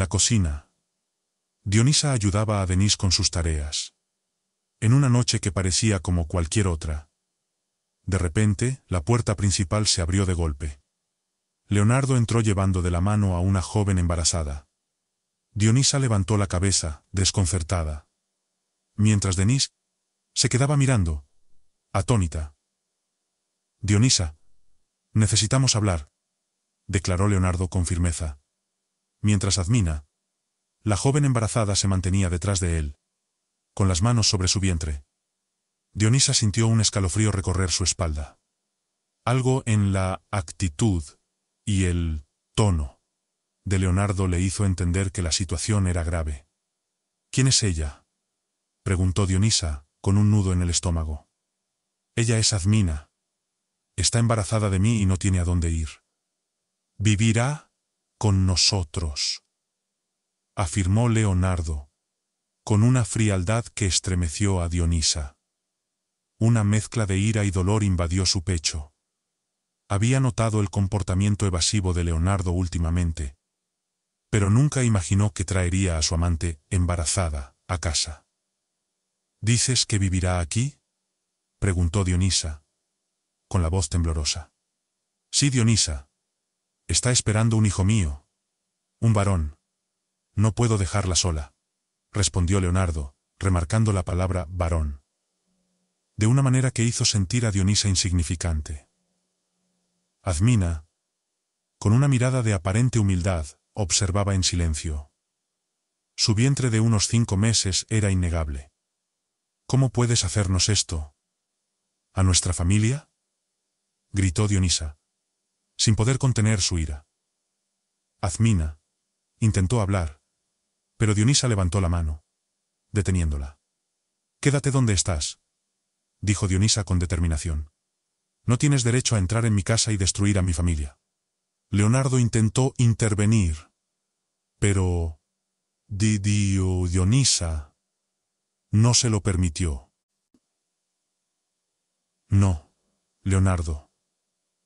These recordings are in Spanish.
la cocina. Dionisa ayudaba a Denise con sus tareas. En una noche que parecía como cualquier otra. De repente, la puerta principal se abrió de golpe. Leonardo entró llevando de la mano a una joven embarazada. Dionisa levantó la cabeza, desconcertada. Mientras Denise se quedaba mirando, atónita. Dionisa, necesitamos hablar, declaró Leonardo con firmeza mientras Admina, la joven embarazada, se mantenía detrás de él, con las manos sobre su vientre. Dionisa sintió un escalofrío recorrer su espalda. Algo en la actitud y el tono de Leonardo le hizo entender que la situación era grave. ¿Quién es ella? preguntó Dionisa, con un nudo en el estómago. Ella es Admina. Está embarazada de mí y no tiene a dónde ir. ¿Vivirá? con nosotros, afirmó Leonardo, con una frialdad que estremeció a Dionisa. Una mezcla de ira y dolor invadió su pecho. Había notado el comportamiento evasivo de Leonardo últimamente, pero nunca imaginó que traería a su amante, embarazada, a casa. ¿Dices que vivirá aquí? preguntó Dionisa, con la voz temblorosa. Sí, Dionisa, Está esperando un hijo mío. Un varón. No puedo dejarla sola. Respondió Leonardo, remarcando la palabra varón. De una manera que hizo sentir a Dionisa insignificante. Admina, con una mirada de aparente humildad, observaba en silencio. Su vientre de unos cinco meses era innegable. ¿Cómo puedes hacernos esto? ¿A nuestra familia? gritó Dionisa sin poder contener su ira. Azmina intentó hablar, pero Dionisa levantó la mano, deteniéndola. Quédate donde estás, dijo Dionisa con determinación. No tienes derecho a entrar en mi casa y destruir a mi familia. Leonardo intentó intervenir, pero... Didio Dionisa no se lo permitió. No, Leonardo,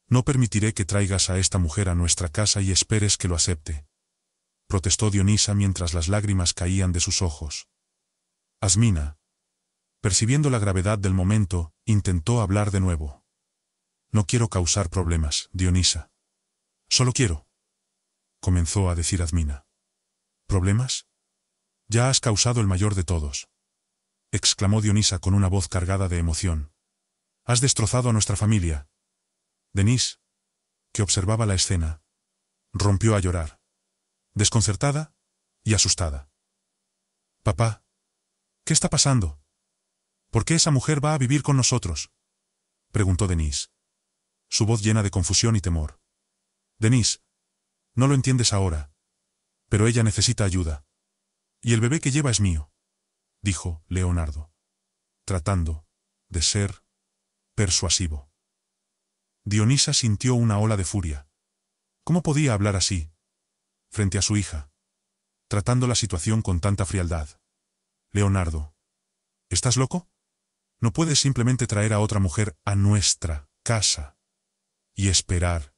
no permitiré que traigas a esta mujer a nuestra casa y esperes que lo acepte. Protestó Dionisa mientras las lágrimas caían de sus ojos. Asmina. Percibiendo la gravedad del momento, intentó hablar de nuevo. No quiero causar problemas, Dionisa. Solo quiero. Comenzó a decir Asmina. ¿Problemas? Ya has causado el mayor de todos. Exclamó Dionisa con una voz cargada de emoción. Has destrozado a nuestra familia, Denise, que observaba la escena, rompió a llorar, desconcertada y asustada. Papá, ¿qué está pasando? ¿Por qué esa mujer va a vivir con nosotros? preguntó Denise, su voz llena de confusión y temor. Denise, no lo entiendes ahora, pero ella necesita ayuda. Y el bebé que lleva es mío, dijo Leonardo, tratando de ser persuasivo. Dionisa sintió una ola de furia. ¿Cómo podía hablar así? Frente a su hija. Tratando la situación con tanta frialdad. Leonardo. ¿Estás loco? No puedes simplemente traer a otra mujer a nuestra casa y esperar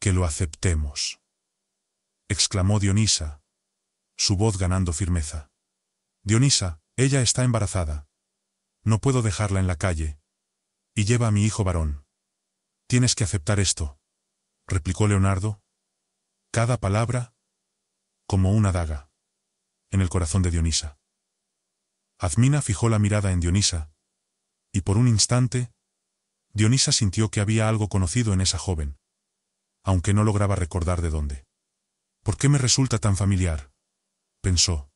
que lo aceptemos. Exclamó Dionisa, su voz ganando firmeza. Dionisa, ella está embarazada. No puedo dejarla en la calle. Y lleva a mi hijo varón. Tienes que aceptar esto, replicó Leonardo. Cada palabra, como una daga, en el corazón de Dionisa. Azmina fijó la mirada en Dionisa, y por un instante, Dionisa sintió que había algo conocido en esa joven, aunque no lograba recordar de dónde. ¿Por qué me resulta tan familiar? pensó,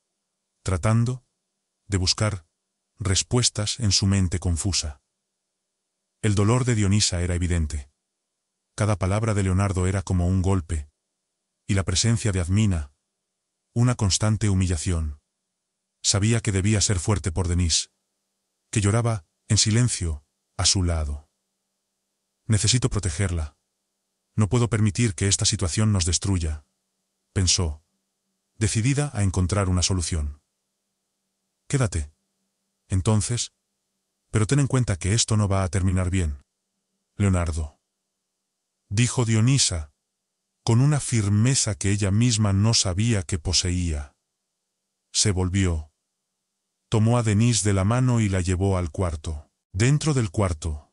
tratando de buscar respuestas en su mente confusa. El dolor de Dionisa era evidente. Cada palabra de Leonardo era como un golpe. Y la presencia de Admina. Una constante humillación. Sabía que debía ser fuerte por Denise. Que lloraba, en silencio, a su lado. Necesito protegerla. No puedo permitir que esta situación nos destruya. Pensó. Decidida a encontrar una solución. Quédate. Entonces. Pero ten en cuenta que esto no va a terminar bien. Leonardo dijo Dionisa, con una firmeza que ella misma no sabía que poseía. Se volvió. Tomó a Denise de la mano y la llevó al cuarto. Dentro del cuarto.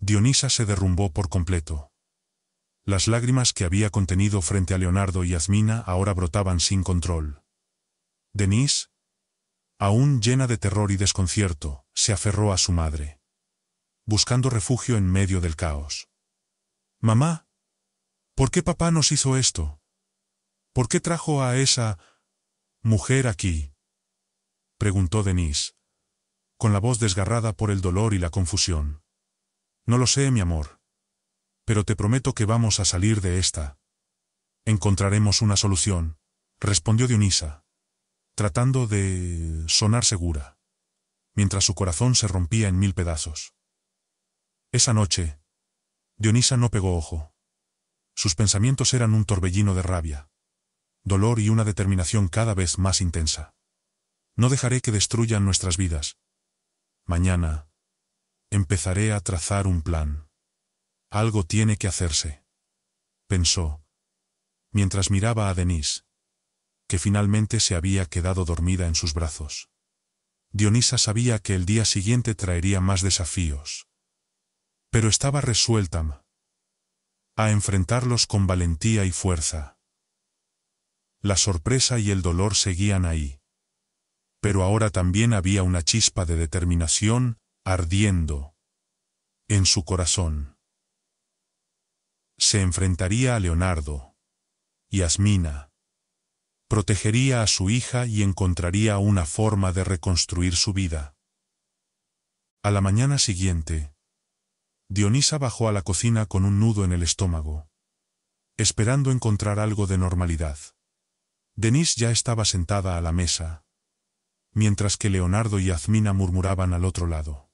Dionisa se derrumbó por completo. Las lágrimas que había contenido frente a Leonardo y Azmina ahora brotaban sin control. Denise, aún llena de terror y desconcierto, se aferró a su madre, buscando refugio en medio del caos. Mamá, ¿por qué papá nos hizo esto? ¿Por qué trajo a esa mujer aquí? preguntó Denise, con la voz desgarrada por el dolor y la confusión. No lo sé, mi amor. Pero te prometo que vamos a salir de esta. Encontraremos una solución, respondió Dionisa, tratando de sonar segura, mientras su corazón se rompía en mil pedazos. Esa noche, Dionisa no pegó ojo. Sus pensamientos eran un torbellino de rabia, dolor y una determinación cada vez más intensa. No dejaré que destruyan nuestras vidas. Mañana, empezaré a trazar un plan. Algo tiene que hacerse. Pensó, mientras miraba a Denise, que finalmente se había quedado dormida en sus brazos. Dionisa sabía que el día siguiente traería más desafíos pero estaba resuelta a enfrentarlos con valentía y fuerza. La sorpresa y el dolor seguían ahí. Pero ahora también había una chispa de determinación, ardiendo, en su corazón. Se enfrentaría a Leonardo. Y Asmina. Protegería a su hija y encontraría una forma de reconstruir su vida. A la mañana siguiente, Dionisa bajó a la cocina con un nudo en el estómago, esperando encontrar algo de normalidad. Denise ya estaba sentada a la mesa, mientras que Leonardo y Azmina murmuraban al otro lado.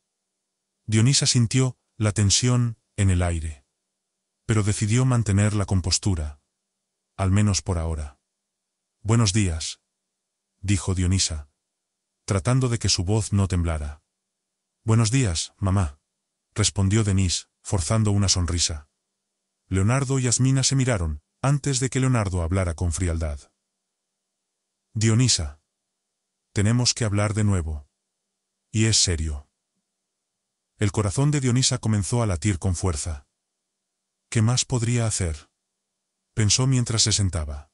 Dionisa sintió la tensión en el aire, pero decidió mantener la compostura, al menos por ahora. Buenos días, dijo Dionisa, tratando de que su voz no temblara. Buenos días, mamá respondió Denise, forzando una sonrisa. Leonardo y Asmina se miraron, antes de que Leonardo hablara con frialdad. Dionisa. Tenemos que hablar de nuevo. Y es serio. El corazón de Dionisa comenzó a latir con fuerza. ¿Qué más podría hacer? Pensó mientras se sentaba.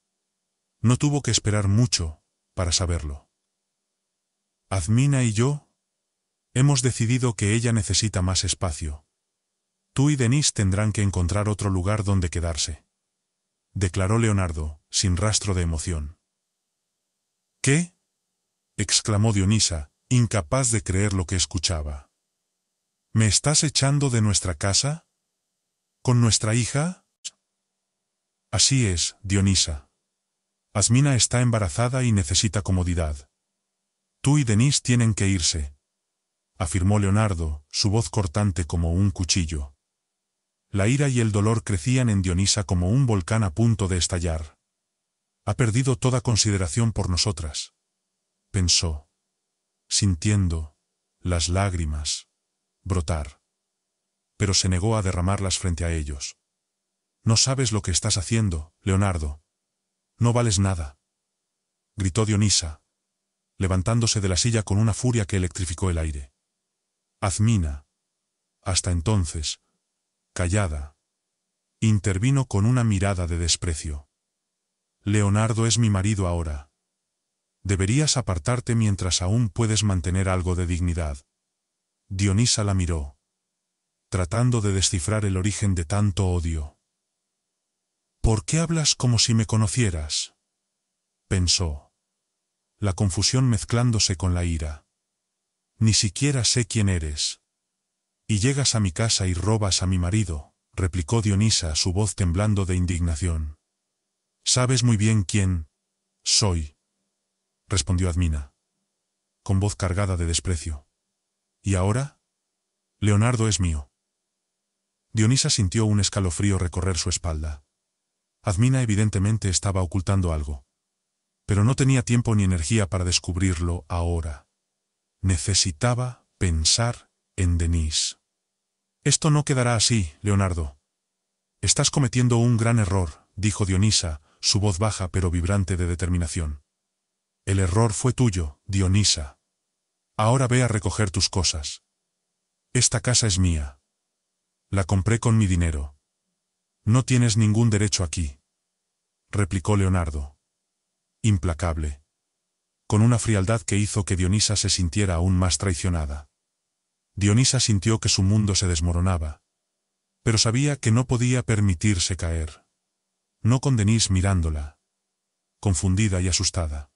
No tuvo que esperar mucho, para saberlo. Azmina y yo, Hemos decidido que ella necesita más espacio. Tú y Denise tendrán que encontrar otro lugar donde quedarse. Declaró Leonardo, sin rastro de emoción. ¿Qué? exclamó Dionisa, incapaz de creer lo que escuchaba. ¿Me estás echando de nuestra casa? ¿Con nuestra hija? Así es, Dionisa. Asmina está embarazada y necesita comodidad. Tú y Denise tienen que irse, afirmó Leonardo, su voz cortante como un cuchillo. La ira y el dolor crecían en Dionisa como un volcán a punto de estallar. Ha perdido toda consideración por nosotras, pensó, sintiendo las lágrimas brotar. Pero se negó a derramarlas frente a ellos. No sabes lo que estás haciendo, Leonardo. No vales nada. Gritó Dionisa, levantándose de la silla con una furia que electrificó el aire. Azmina. Hasta entonces, callada, intervino con una mirada de desprecio. Leonardo es mi marido ahora. Deberías apartarte mientras aún puedes mantener algo de dignidad. Dionisa la miró, tratando de descifrar el origen de tanto odio. ¿Por qué hablas como si me conocieras? pensó, la confusión mezclándose con la ira. Ni siquiera sé quién eres. Y llegas a mi casa y robas a mi marido, replicó Dionisa, su voz temblando de indignación. Sabes muy bien quién soy, respondió Admina, con voz cargada de desprecio. ¿Y ahora? Leonardo es mío. Dionisa sintió un escalofrío recorrer su espalda. Admina evidentemente estaba ocultando algo. Pero no tenía tiempo ni energía para descubrirlo ahora. Necesitaba pensar en Denise. Esto no quedará así, Leonardo. Estás cometiendo un gran error, dijo Dionisa, su voz baja pero vibrante de determinación. El error fue tuyo, Dionisa. Ahora ve a recoger tus cosas. Esta casa es mía. La compré con mi dinero. No tienes ningún derecho aquí. Replicó Leonardo. Implacable con una frialdad que hizo que Dionisa se sintiera aún más traicionada. Dionisa sintió que su mundo se desmoronaba, pero sabía que no podía permitirse caer. No con Denise mirándola, confundida y asustada.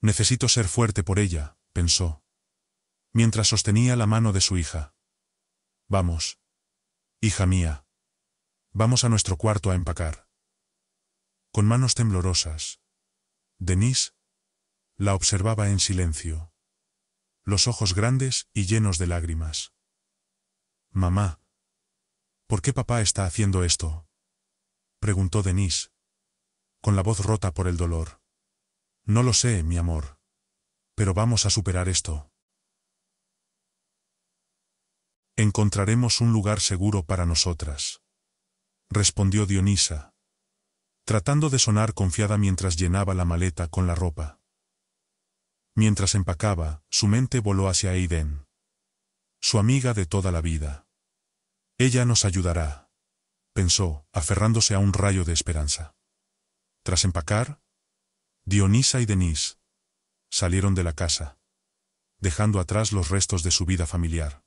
Necesito ser fuerte por ella, pensó, mientras sostenía la mano de su hija. Vamos. Hija mía. Vamos a nuestro cuarto a empacar. Con manos temblorosas. Denise la observaba en silencio. Los ojos grandes y llenos de lágrimas. Mamá. ¿Por qué papá está haciendo esto? Preguntó Denise. Con la voz rota por el dolor. No lo sé, mi amor. Pero vamos a superar esto. Encontraremos un lugar seguro para nosotras. Respondió Dionisa, tratando de sonar confiada mientras llenaba la maleta con la ropa. Mientras empacaba, su mente voló hacia Aiden. Su amiga de toda la vida. Ella nos ayudará. Pensó, aferrándose a un rayo de esperanza. Tras empacar, Dionisa y Denise salieron de la casa, dejando atrás los restos de su vida familiar.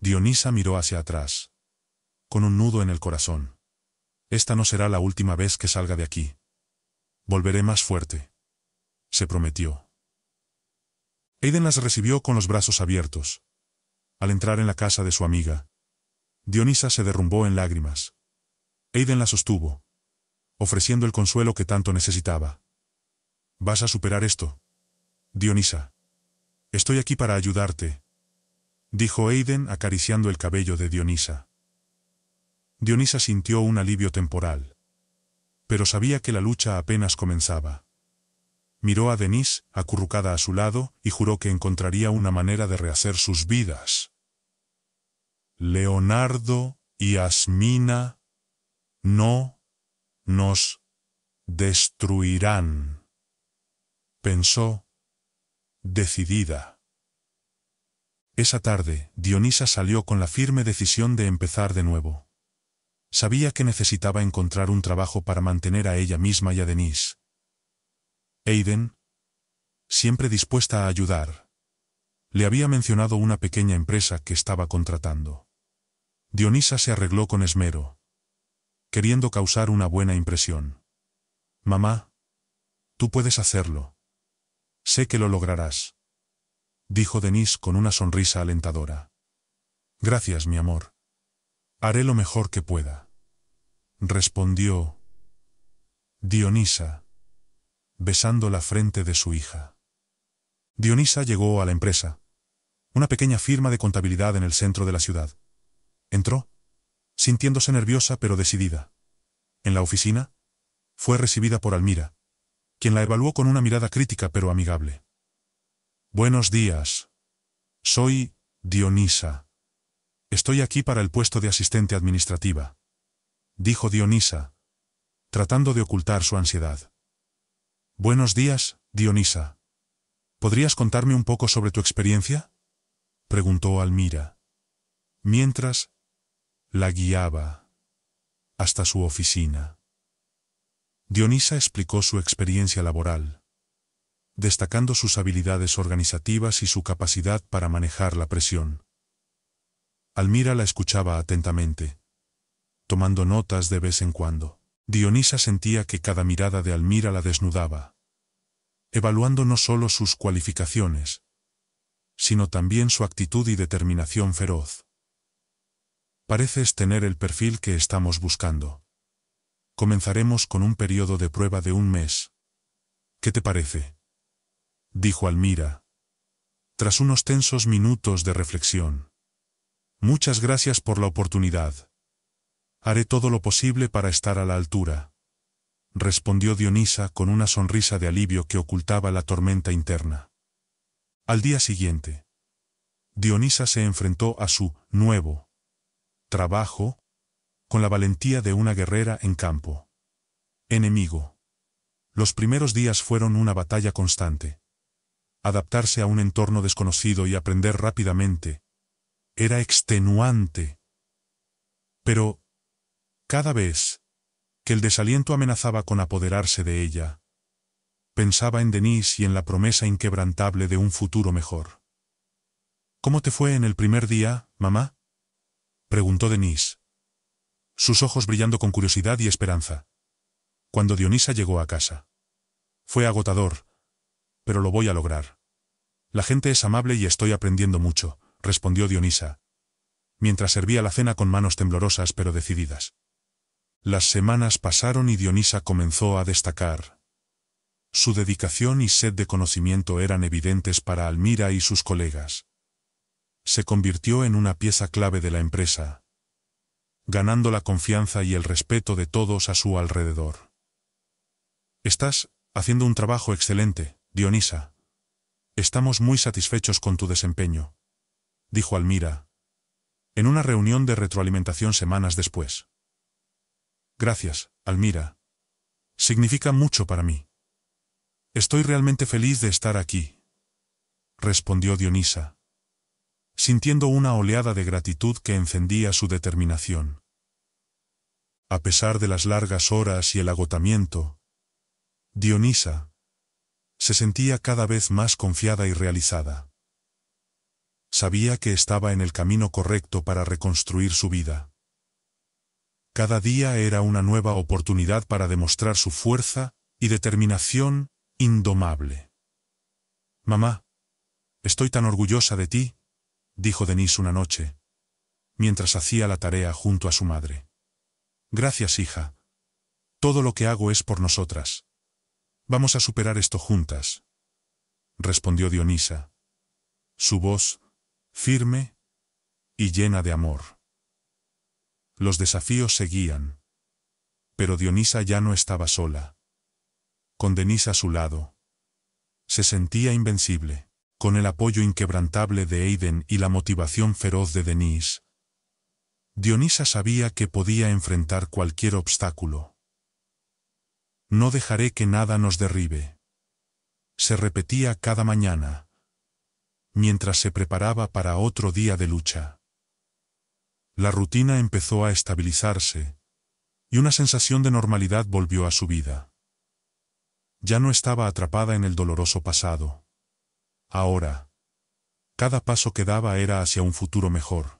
Dionisa miró hacia atrás, con un nudo en el corazón. Esta no será la última vez que salga de aquí. Volveré más fuerte, se prometió. Aiden las recibió con los brazos abiertos. Al entrar en la casa de su amiga, Dionisa se derrumbó en lágrimas. Aiden la sostuvo, ofreciendo el consuelo que tanto necesitaba. Vas a superar esto. Dionisa. Estoy aquí para ayudarte. Dijo Aiden acariciando el cabello de Dionisa. Dionisa sintió un alivio temporal. Pero sabía que la lucha apenas comenzaba miró a Denise, acurrucada a su lado, y juró que encontraría una manera de rehacer sus vidas. Leonardo y Asmina no nos destruirán, pensó, decidida. Esa tarde, Dionisa salió con la firme decisión de empezar de nuevo. Sabía que necesitaba encontrar un trabajo para mantener a ella misma y a Denise, Aiden, siempre dispuesta a ayudar, le había mencionado una pequeña empresa que estaba contratando. Dionisa se arregló con esmero, queriendo causar una buena impresión. Mamá, tú puedes hacerlo. Sé que lo lograrás, dijo Denise con una sonrisa alentadora. Gracias, mi amor. Haré lo mejor que pueda. Respondió Dionisa besando la frente de su hija. Dionisa llegó a la empresa, una pequeña firma de contabilidad en el centro de la ciudad. Entró, sintiéndose nerviosa pero decidida. En la oficina, fue recibida por Almira, quien la evaluó con una mirada crítica pero amigable. Buenos días. Soy Dionisa. Estoy aquí para el puesto de asistente administrativa, dijo Dionisa, tratando de ocultar su ansiedad. Buenos días, Dionisa. ¿Podrías contarme un poco sobre tu experiencia? preguntó Almira. Mientras, la guiaba hasta su oficina. Dionisa explicó su experiencia laboral, destacando sus habilidades organizativas y su capacidad para manejar la presión. Almira la escuchaba atentamente, tomando notas de vez en cuando. Dionisa sentía que cada mirada de Almira la desnudaba, evaluando no solo sus cualificaciones, sino también su actitud y determinación feroz. Pareces tener el perfil que estamos buscando. Comenzaremos con un periodo de prueba de un mes. ¿Qué te parece? Dijo Almira. Tras unos tensos minutos de reflexión. Muchas gracias por la oportunidad. Haré todo lo posible para estar a la altura. Respondió Dionisa con una sonrisa de alivio que ocultaba la tormenta interna. Al día siguiente, Dionisa se enfrentó a su nuevo trabajo con la valentía de una guerrera en campo. Enemigo. Los primeros días fueron una batalla constante. Adaptarse a un entorno desconocido y aprender rápidamente era extenuante. Pero, cada vez que el desaliento amenazaba con apoderarse de ella, pensaba en Denise y en la promesa inquebrantable de un futuro mejor. ¿Cómo te fue en el primer día, mamá? preguntó Denise, sus ojos brillando con curiosidad y esperanza. Cuando Dionisa llegó a casa. Fue agotador, pero lo voy a lograr. La gente es amable y estoy aprendiendo mucho, respondió Dionisa, mientras servía la cena con manos temblorosas pero decididas. Las semanas pasaron y Dionisa comenzó a destacar. Su dedicación y sed de conocimiento eran evidentes para Almira y sus colegas. Se convirtió en una pieza clave de la empresa, ganando la confianza y el respeto de todos a su alrededor. Estás haciendo un trabajo excelente, Dionisa. Estamos muy satisfechos con tu desempeño, dijo Almira, en una reunión de retroalimentación semanas después. Gracias, Almira. Significa mucho para mí. Estoy realmente feliz de estar aquí. Respondió Dionisa. Sintiendo una oleada de gratitud que encendía su determinación. A pesar de las largas horas y el agotamiento, Dionisa se sentía cada vez más confiada y realizada. Sabía que estaba en el camino correcto para reconstruir su vida. Cada día era una nueva oportunidad para demostrar su fuerza y determinación indomable. Mamá, estoy tan orgullosa de ti, dijo Denise una noche, mientras hacía la tarea junto a su madre. Gracias, hija. Todo lo que hago es por nosotras. Vamos a superar esto juntas, respondió Dionisa. Su voz, firme y llena de amor. Los desafíos seguían. Pero Dionisa ya no estaba sola. Con Denise a su lado. Se sentía invencible. Con el apoyo inquebrantable de Aiden y la motivación feroz de Denise, Dionisa sabía que podía enfrentar cualquier obstáculo. No dejaré que nada nos derribe. Se repetía cada mañana, mientras se preparaba para otro día de lucha. La rutina empezó a estabilizarse, y una sensación de normalidad volvió a su vida. Ya no estaba atrapada en el doloroso pasado. Ahora, cada paso que daba era hacia un futuro mejor.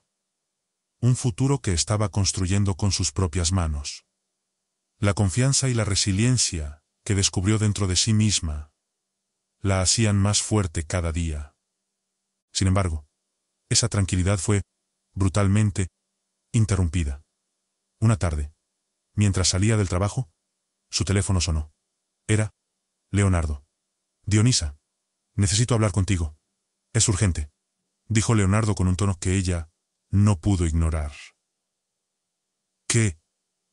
Un futuro que estaba construyendo con sus propias manos. La confianza y la resiliencia, que descubrió dentro de sí misma, la hacían más fuerte cada día. Sin embargo, esa tranquilidad fue, brutalmente, interrumpida. Una tarde, mientras salía del trabajo, su teléfono sonó. Era, Leonardo. Dionisa, necesito hablar contigo. Es urgente, dijo Leonardo con un tono que ella no pudo ignorar. ¿Qué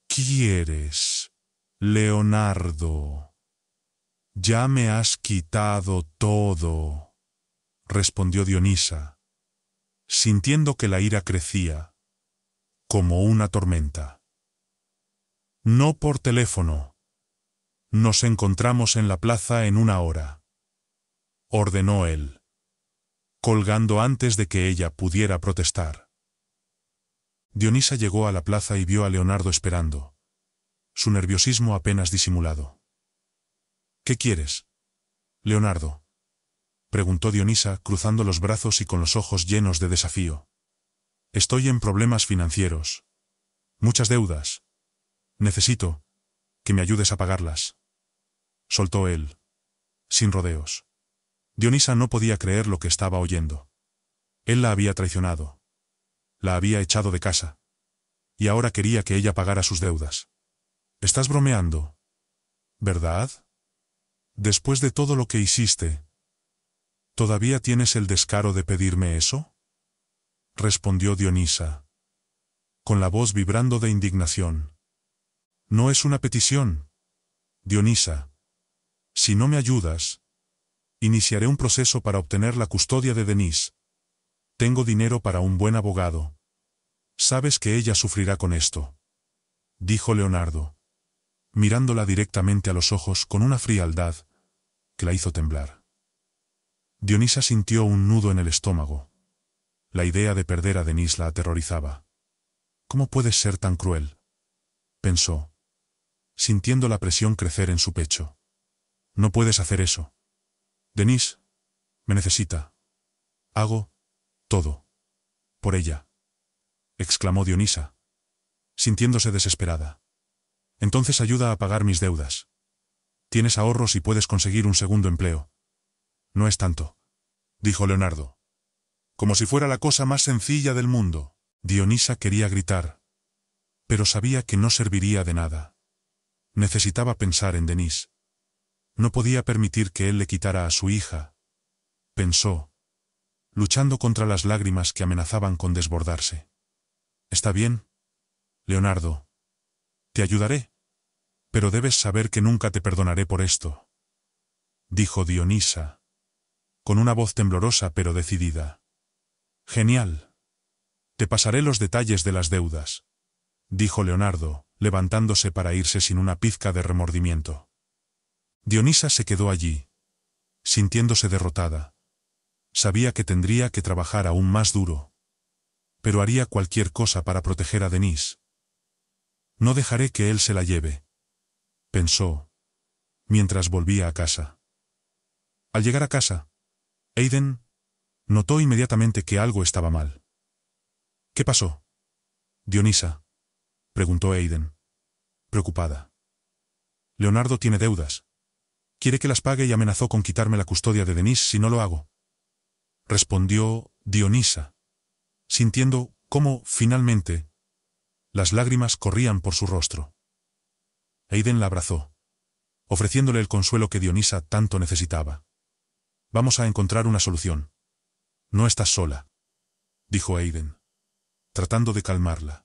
quieres, Leonardo? Ya me has quitado todo, respondió Dionisa, sintiendo que la ira crecía como una tormenta. No por teléfono. Nos encontramos en la plaza en una hora. Ordenó él, colgando antes de que ella pudiera protestar. Dionisa llegó a la plaza y vio a Leonardo esperando, su nerviosismo apenas disimulado. ¿Qué quieres? Leonardo. Preguntó Dionisa, cruzando los brazos y con los ojos llenos de desafío. Estoy en problemas financieros. Muchas deudas. Necesito que me ayudes a pagarlas. Soltó él. Sin rodeos. Dionisa no podía creer lo que estaba oyendo. Él la había traicionado. La había echado de casa. Y ahora quería que ella pagara sus deudas. Estás bromeando. ¿Verdad? Después de todo lo que hiciste, ¿todavía tienes el descaro de pedirme eso? respondió Dionisa, con la voz vibrando de indignación. No es una petición. Dionisa, si no me ayudas, iniciaré un proceso para obtener la custodia de Denise. Tengo dinero para un buen abogado. Sabes que ella sufrirá con esto. Dijo Leonardo, mirándola directamente a los ojos con una frialdad que la hizo temblar. Dionisa sintió un nudo en el estómago. La idea de perder a Denise la aterrorizaba. ¿Cómo puedes ser tan cruel? pensó, sintiendo la presión crecer en su pecho. No puedes hacer eso. Denise, me necesita. Hago todo. Por ella. exclamó Dionisa, sintiéndose desesperada. Entonces ayuda a pagar mis deudas. Tienes ahorros y puedes conseguir un segundo empleo. No es tanto, dijo Leonardo como si fuera la cosa más sencilla del mundo. Dionisa quería gritar, pero sabía que no serviría de nada. Necesitaba pensar en Denis. No podía permitir que él le quitara a su hija. Pensó, luchando contra las lágrimas que amenazaban con desbordarse. ¿Está bien? Leonardo. Te ayudaré. Pero debes saber que nunca te perdonaré por esto. Dijo Dionisa. Con una voz temblorosa pero decidida. Genial. Te pasaré los detalles de las deudas, dijo Leonardo, levantándose para irse sin una pizca de remordimiento. Dionisa se quedó allí, sintiéndose derrotada. Sabía que tendría que trabajar aún más duro. Pero haría cualquier cosa para proteger a Denise. No dejaré que él se la lleve, pensó, mientras volvía a casa. Al llegar a casa, Aiden, Notó inmediatamente que algo estaba mal. ¿Qué pasó? Dionisa, preguntó Aiden, preocupada. Leonardo tiene deudas. Quiere que las pague y amenazó con quitarme la custodia de Denise si no lo hago. Respondió Dionisa, sintiendo cómo, finalmente, las lágrimas corrían por su rostro. Aiden la abrazó, ofreciéndole el consuelo que Dionisa tanto necesitaba. Vamos a encontrar una solución. No estás sola, dijo Aiden, tratando de calmarla.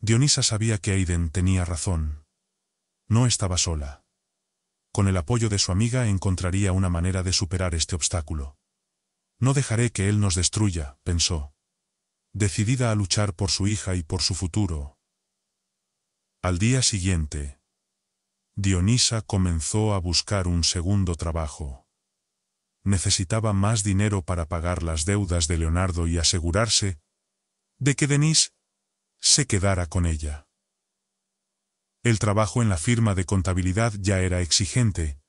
Dionisa sabía que Aiden tenía razón. No estaba sola. Con el apoyo de su amiga encontraría una manera de superar este obstáculo. No dejaré que él nos destruya, pensó. Decidida a luchar por su hija y por su futuro. Al día siguiente, Dionisa comenzó a buscar un segundo trabajo necesitaba más dinero para pagar las deudas de Leonardo y asegurarse de que Denise se quedara con ella. El trabajo en la firma de contabilidad ya era exigente,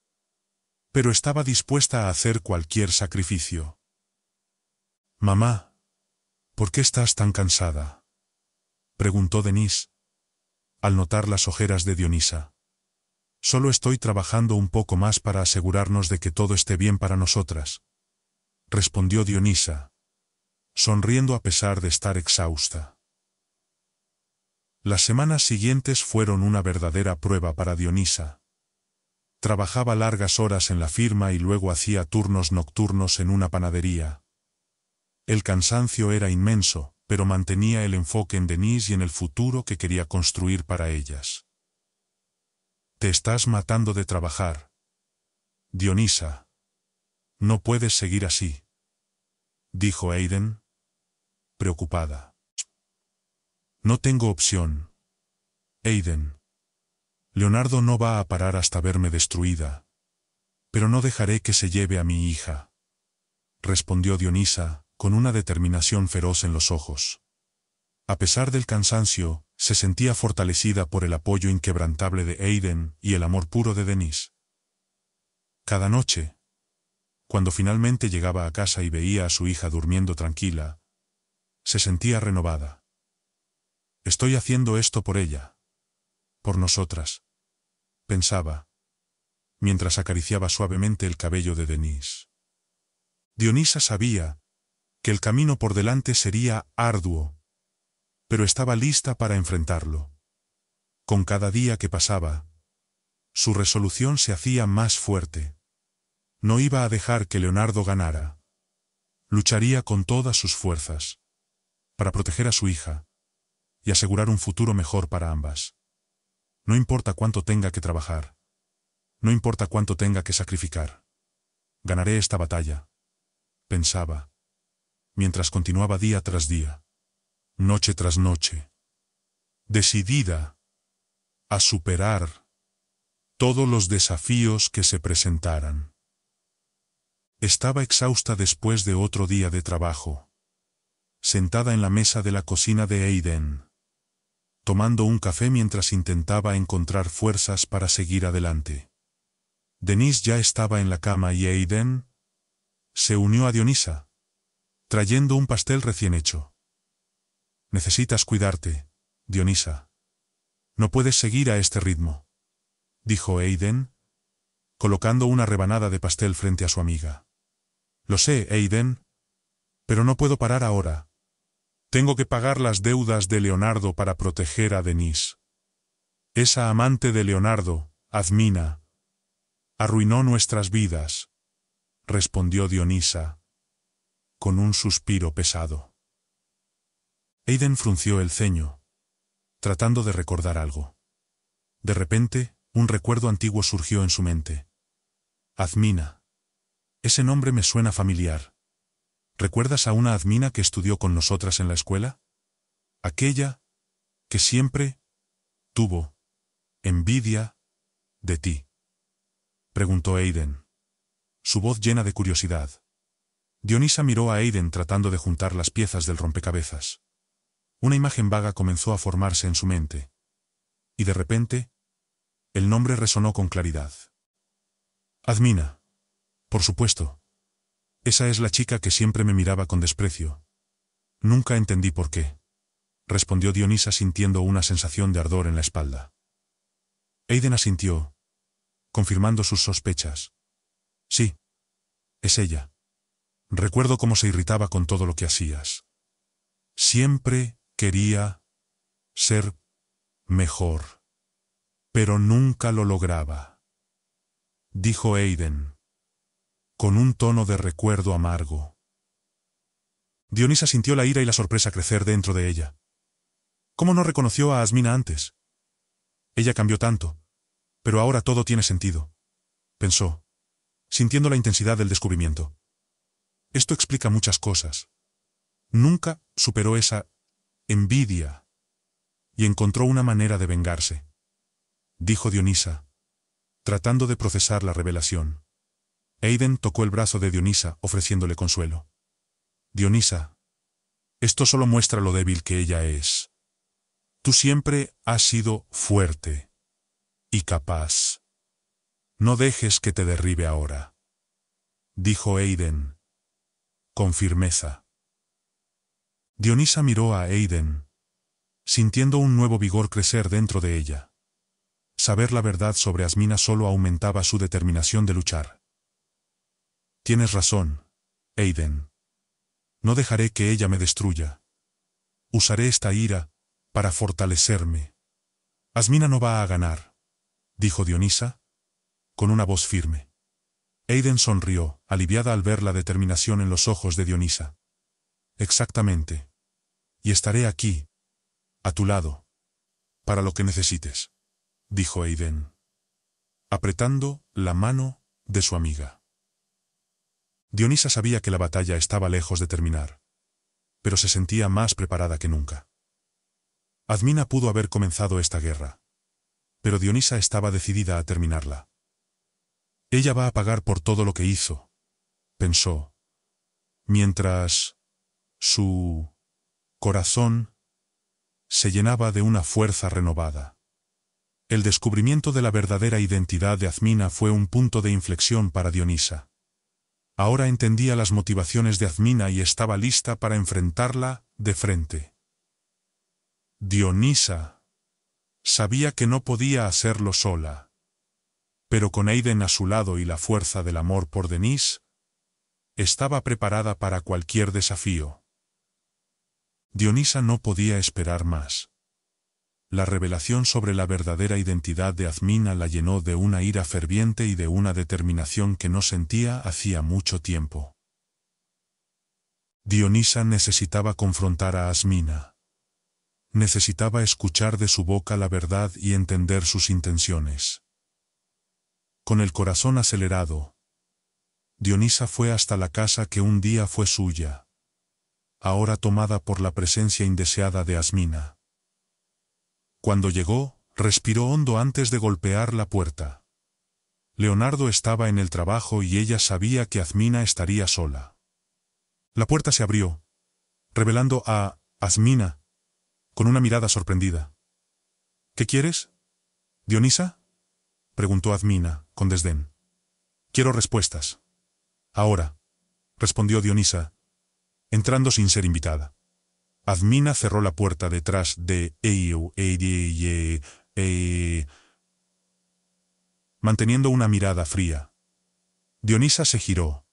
pero estaba dispuesta a hacer cualquier sacrificio. Mamá, ¿por qué estás tan cansada? preguntó Denise, al notar las ojeras de Dionisa. Solo estoy trabajando un poco más para asegurarnos de que todo esté bien para nosotras. Respondió Dionisa, sonriendo a pesar de estar exhausta. Las semanas siguientes fueron una verdadera prueba para Dionisa. Trabajaba largas horas en la firma y luego hacía turnos nocturnos en una panadería. El cansancio era inmenso, pero mantenía el enfoque en Denise y en el futuro que quería construir para ellas. Te estás matando de trabajar. Dionisa. No puedes seguir así. Dijo Aiden. Preocupada. No tengo opción. Aiden. Leonardo no va a parar hasta verme destruida. Pero no dejaré que se lleve a mi hija. Respondió Dionisa, con una determinación feroz en los ojos. A pesar del cansancio, se sentía fortalecida por el apoyo inquebrantable de Aiden y el amor puro de Denise. Cada noche, cuando finalmente llegaba a casa y veía a su hija durmiendo tranquila, se sentía renovada. Estoy haciendo esto por ella. Por nosotras. Pensaba, mientras acariciaba suavemente el cabello de Denise. Dionisa sabía que el camino por delante sería arduo, pero estaba lista para enfrentarlo. Con cada día que pasaba, su resolución se hacía más fuerte. No iba a dejar que Leonardo ganara. Lucharía con todas sus fuerzas, para proteger a su hija, y asegurar un futuro mejor para ambas. No importa cuánto tenga que trabajar. No importa cuánto tenga que sacrificar. Ganaré esta batalla. Pensaba. Mientras continuaba día tras día noche tras noche, decidida a superar todos los desafíos que se presentaran. Estaba exhausta después de otro día de trabajo, sentada en la mesa de la cocina de Aiden, tomando un café mientras intentaba encontrar fuerzas para seguir adelante. Denise ya estaba en la cama y Aiden se unió a Dionisa, trayendo un pastel recién hecho. Necesitas cuidarte, Dionisa. No puedes seguir a este ritmo, dijo Aiden, colocando una rebanada de pastel frente a su amiga. Lo sé, Aiden, pero no puedo parar ahora. Tengo que pagar las deudas de Leonardo para proteger a Denise. Esa amante de Leonardo, Admina, arruinó nuestras vidas, respondió Dionisa, con un suspiro pesado. Aiden frunció el ceño, tratando de recordar algo. De repente, un recuerdo antiguo surgió en su mente. —Admina. Ese nombre me suena familiar. ¿Recuerdas a una admina que estudió con nosotras en la escuela? Aquella que siempre tuvo envidia de ti. Preguntó Aiden. Su voz llena de curiosidad. Dionisa miró a Aiden tratando de juntar las piezas del rompecabezas. Una imagen vaga comenzó a formarse en su mente. Y de repente, el nombre resonó con claridad. Admina. Por supuesto. Esa es la chica que siempre me miraba con desprecio. Nunca entendí por qué. Respondió Dionisa sintiendo una sensación de ardor en la espalda. Aiden asintió, confirmando sus sospechas. Sí. Es ella. Recuerdo cómo se irritaba con todo lo que hacías. Siempre Quería ser mejor, pero nunca lo lograba, dijo Aiden, con un tono de recuerdo amargo. Dionisa sintió la ira y la sorpresa crecer dentro de ella. ¿Cómo no reconoció a Asmina antes? Ella cambió tanto, pero ahora todo tiene sentido, pensó, sintiendo la intensidad del descubrimiento. Esto explica muchas cosas. Nunca superó esa envidia, y encontró una manera de vengarse. Dijo Dionisa, tratando de procesar la revelación. Aiden tocó el brazo de Dionisa ofreciéndole consuelo. Dionisa, esto solo muestra lo débil que ella es. Tú siempre has sido fuerte y capaz. No dejes que te derribe ahora, dijo Aiden, con firmeza. Dionisa miró a Aiden, sintiendo un nuevo vigor crecer dentro de ella. Saber la verdad sobre Asmina solo aumentaba su determinación de luchar. Tienes razón, Aiden. No dejaré que ella me destruya. Usaré esta ira para fortalecerme. Asmina no va a ganar, dijo Dionisa, con una voz firme. Aiden sonrió, aliviada al ver la determinación en los ojos de Dionisa. Exactamente. Y estaré aquí, a tu lado, para lo que necesites, dijo Aiden, apretando la mano de su amiga. Dionisa sabía que la batalla estaba lejos de terminar, pero se sentía más preparada que nunca. Admina pudo haber comenzado esta guerra, pero Dionisa estaba decidida a terminarla. Ella va a pagar por todo lo que hizo, pensó, mientras su corazón se llenaba de una fuerza renovada. El descubrimiento de la verdadera identidad de Azmina fue un punto de inflexión para Dionisa. Ahora entendía las motivaciones de Azmina y estaba lista para enfrentarla de frente. Dionisa sabía que no podía hacerlo sola. Pero con Aiden a su lado y la fuerza del amor por Denise, estaba preparada para cualquier desafío. Dionisa no podía esperar más. La revelación sobre la verdadera identidad de Azmina la llenó de una ira ferviente y de una determinación que no sentía hacía mucho tiempo. Dionisa necesitaba confrontar a Azmina. Necesitaba escuchar de su boca la verdad y entender sus intenciones. Con el corazón acelerado, Dionisa fue hasta la casa que un día fue suya, ahora tomada por la presencia indeseada de Asmina. Cuando llegó, respiró hondo antes de golpear la puerta. Leonardo estaba en el trabajo y ella sabía que Azmina estaría sola. La puerta se abrió, revelando a Azmina, con una mirada sorprendida. ¿Qué quieres? ¿Dionisa? preguntó Azmina, con desdén. Quiero respuestas. Ahora, respondió Dionisa, entrando sin ser invitada. Azmina cerró la puerta detrás de e, e, e, manteniendo una mirada fría. Dionisa se giró,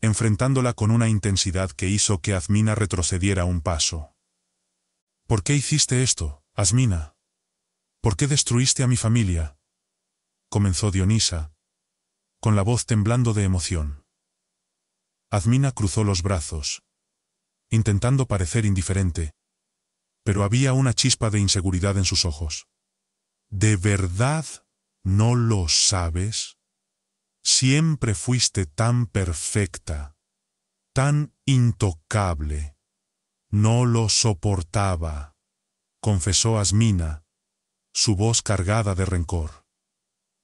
enfrentándola con una intensidad que hizo que Azmina retrocediera un paso. ¿Por qué hiciste esto, Azmina? ¿Por qué destruiste a mi familia? comenzó Dionisa, con la voz temblando de emoción. Azmina cruzó los brazos, intentando parecer indiferente, pero había una chispa de inseguridad en sus ojos. ¿De verdad no lo sabes? Siempre fuiste tan perfecta, tan intocable. No lo soportaba, confesó Asmina, su voz cargada de rencor.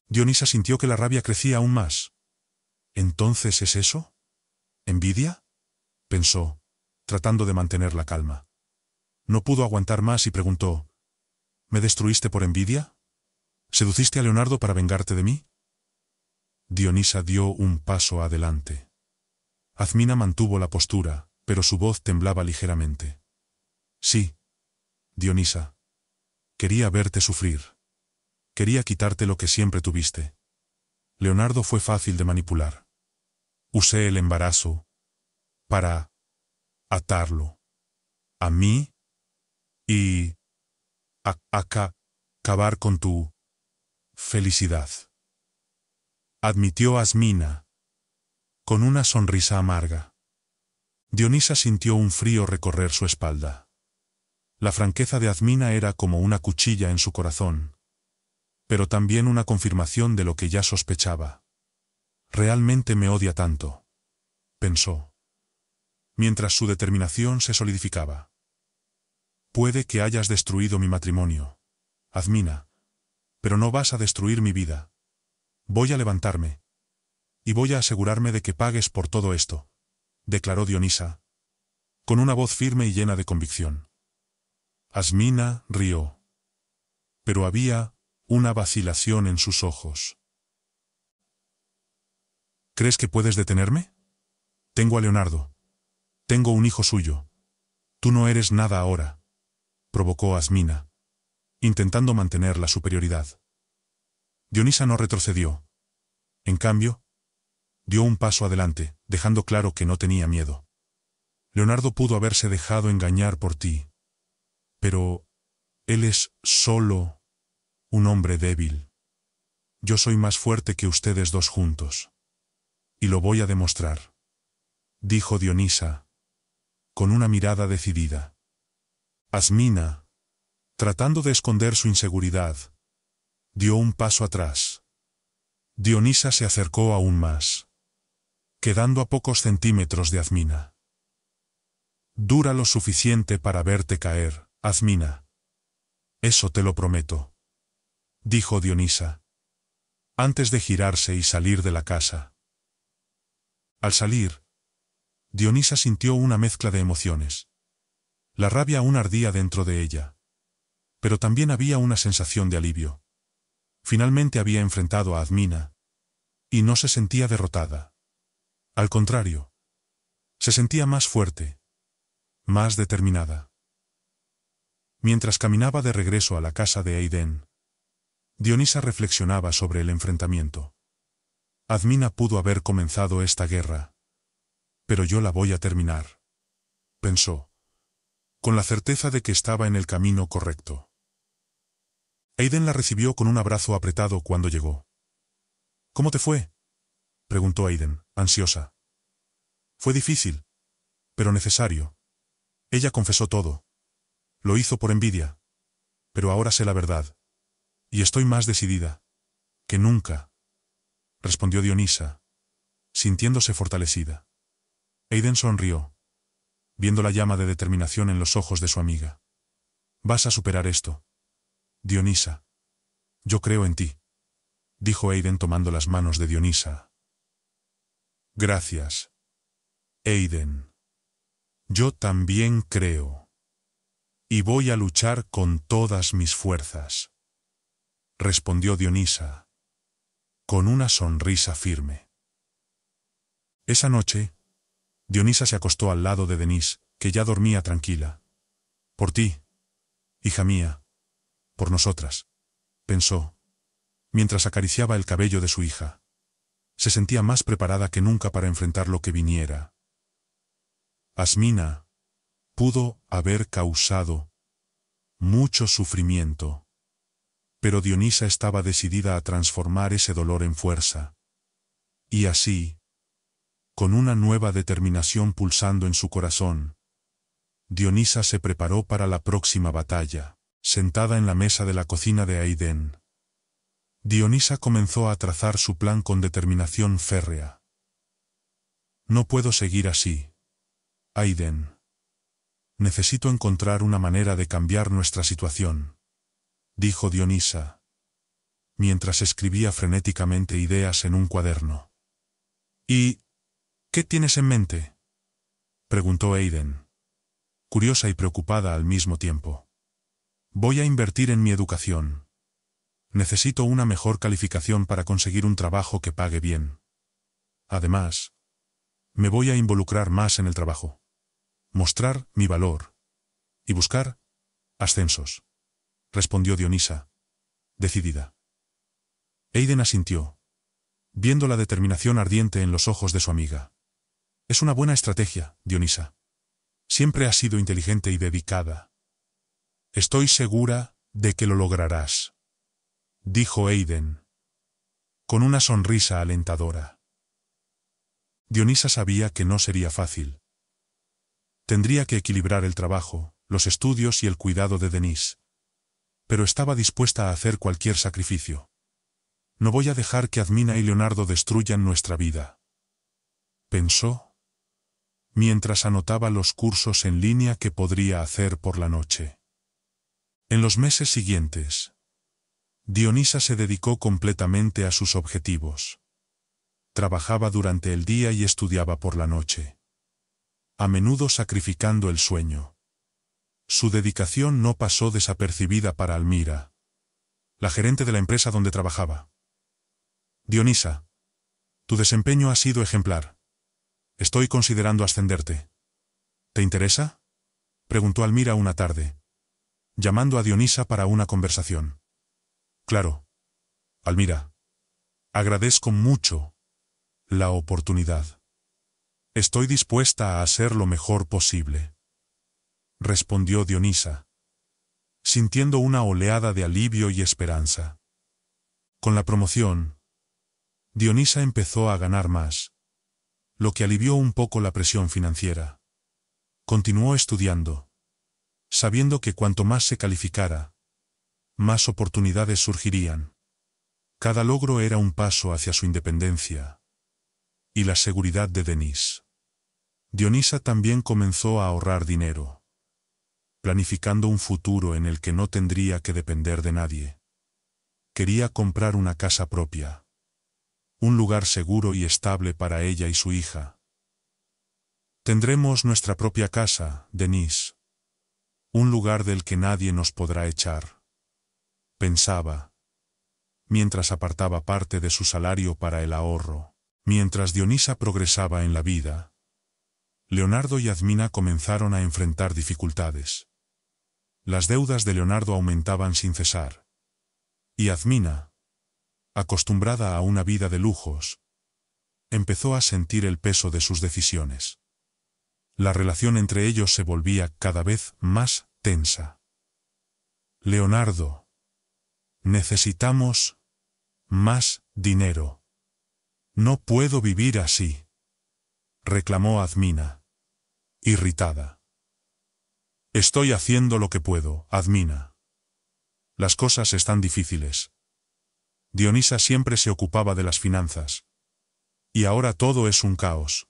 Dionisa sintió que la rabia crecía aún más. ¿Entonces es eso? ¿Envidia? pensó, tratando de mantener la calma. No pudo aguantar más y preguntó, ¿Me destruiste por envidia? ¿Seduciste a Leonardo para vengarte de mí? Dionisa dio un paso adelante. Azmina mantuvo la postura, pero su voz temblaba ligeramente. Sí. Dionisa. Quería verte sufrir. Quería quitarte lo que siempre tuviste. Leonardo fue fácil de manipular usé el embarazo para atarlo a mí y a, acabar con tu felicidad. Admitió Asmina, con una sonrisa amarga. Dionisa sintió un frío recorrer su espalda. La franqueza de Azmina era como una cuchilla en su corazón, pero también una confirmación de lo que ya sospechaba. Realmente me odia tanto, pensó, mientras su determinación se solidificaba. Puede que hayas destruido mi matrimonio, Azmina, pero no vas a destruir mi vida. Voy a levantarme. Y voy a asegurarme de que pagues por todo esto, declaró Dionisa, con una voz firme y llena de convicción. Azmina rió. Pero había una vacilación en sus ojos. ¿Crees que puedes detenerme? Tengo a Leonardo. Tengo un hijo suyo. Tú no eres nada ahora. Provocó Asmina, intentando mantener la superioridad. Dionisa no retrocedió. En cambio, dio un paso adelante, dejando claro que no tenía miedo. Leonardo pudo haberse dejado engañar por ti. Pero él es solo un hombre débil. Yo soy más fuerte que ustedes dos juntos. Y lo voy a demostrar. Dijo Dionisa. Con una mirada decidida. Azmina, tratando de esconder su inseguridad, dio un paso atrás. Dionisa se acercó aún más, quedando a pocos centímetros de Azmina. Dura lo suficiente para verte caer, Azmina. Eso te lo prometo, dijo Dionisa, antes de girarse y salir de la casa. Al salir, Dionisa sintió una mezcla de emociones. La rabia aún ardía dentro de ella. Pero también había una sensación de alivio. Finalmente había enfrentado a Admina. Y no se sentía derrotada. Al contrario. Se sentía más fuerte. Más determinada. Mientras caminaba de regreso a la casa de Aiden, Dionisa reflexionaba sobre el enfrentamiento. Admina pudo haber comenzado esta guerra. Pero yo la voy a terminar. Pensó. Con la certeza de que estaba en el camino correcto. Aiden la recibió con un abrazo apretado cuando llegó. ¿Cómo te fue? preguntó Aiden, ansiosa. Fue difícil, pero necesario. Ella confesó todo. Lo hizo por envidia. Pero ahora sé la verdad. Y estoy más decidida que nunca respondió Dionisa, sintiéndose fortalecida. Aiden sonrió, viendo la llama de determinación en los ojos de su amiga. Vas a superar esto. Dionisa. Yo creo en ti, dijo Aiden tomando las manos de Dionisa. Gracias. Aiden. Yo también creo. Y voy a luchar con todas mis fuerzas. Respondió Dionisa con una sonrisa firme. Esa noche, Dionisa se acostó al lado de Denise, que ya dormía tranquila. Por ti, hija mía, por nosotras, pensó, mientras acariciaba el cabello de su hija. Se sentía más preparada que nunca para enfrentar lo que viniera. Asmina pudo haber causado mucho sufrimiento pero Dionisa estaba decidida a transformar ese dolor en fuerza. Y así, con una nueva determinación pulsando en su corazón, Dionisa se preparó para la próxima batalla, sentada en la mesa de la cocina de Aiden. Dionisa comenzó a trazar su plan con determinación férrea. No puedo seguir así. Aiden. Necesito encontrar una manera de cambiar nuestra situación dijo Dionisa, mientras escribía frenéticamente ideas en un cuaderno. ¿Y qué tienes en mente? preguntó Aiden, curiosa y preocupada al mismo tiempo. Voy a invertir en mi educación. Necesito una mejor calificación para conseguir un trabajo que pague bien. Además, me voy a involucrar más en el trabajo, mostrar mi valor y buscar ascensos respondió Dionisa, decidida. Aiden asintió, viendo la determinación ardiente en los ojos de su amiga. Es una buena estrategia, Dionisa. Siempre has sido inteligente y dedicada. Estoy segura de que lo lograrás, dijo Aiden, con una sonrisa alentadora. Dionisa sabía que no sería fácil. Tendría que equilibrar el trabajo, los estudios y el cuidado de Denise, pero estaba dispuesta a hacer cualquier sacrificio. No voy a dejar que Admina y Leonardo destruyan nuestra vida. Pensó, mientras anotaba los cursos en línea que podría hacer por la noche. En los meses siguientes, Dionisa se dedicó completamente a sus objetivos. Trabajaba durante el día y estudiaba por la noche. A menudo sacrificando el sueño. Su dedicación no pasó desapercibida para Almira, la gerente de la empresa donde trabajaba. Dionisa, tu desempeño ha sido ejemplar. Estoy considerando ascenderte. ¿Te interesa? Preguntó Almira una tarde, llamando a Dionisa para una conversación. Claro. Almira. Agradezco mucho la oportunidad. Estoy dispuesta a hacer lo mejor posible respondió Dionisa, sintiendo una oleada de alivio y esperanza. Con la promoción, Dionisa empezó a ganar más, lo que alivió un poco la presión financiera. Continuó estudiando, sabiendo que cuanto más se calificara, más oportunidades surgirían. Cada logro era un paso hacia su independencia y la seguridad de Denis. Dionisa también comenzó a ahorrar dinero planificando un futuro en el que no tendría que depender de nadie. Quería comprar una casa propia. Un lugar seguro y estable para ella y su hija. Tendremos nuestra propia casa, Denise. Un lugar del que nadie nos podrá echar. Pensaba. Mientras apartaba parte de su salario para el ahorro. Mientras Dionisa progresaba en la vida. Leonardo y Admina comenzaron a enfrentar dificultades. Las deudas de Leonardo aumentaban sin cesar. Y Azmina, acostumbrada a una vida de lujos, empezó a sentir el peso de sus decisiones. La relación entre ellos se volvía cada vez más tensa. Leonardo, necesitamos más dinero. No puedo vivir así, reclamó Azmina, irritada. Estoy haciendo lo que puedo, Admina. Las cosas están difíciles. Dionisa siempre se ocupaba de las finanzas. Y ahora todo es un caos.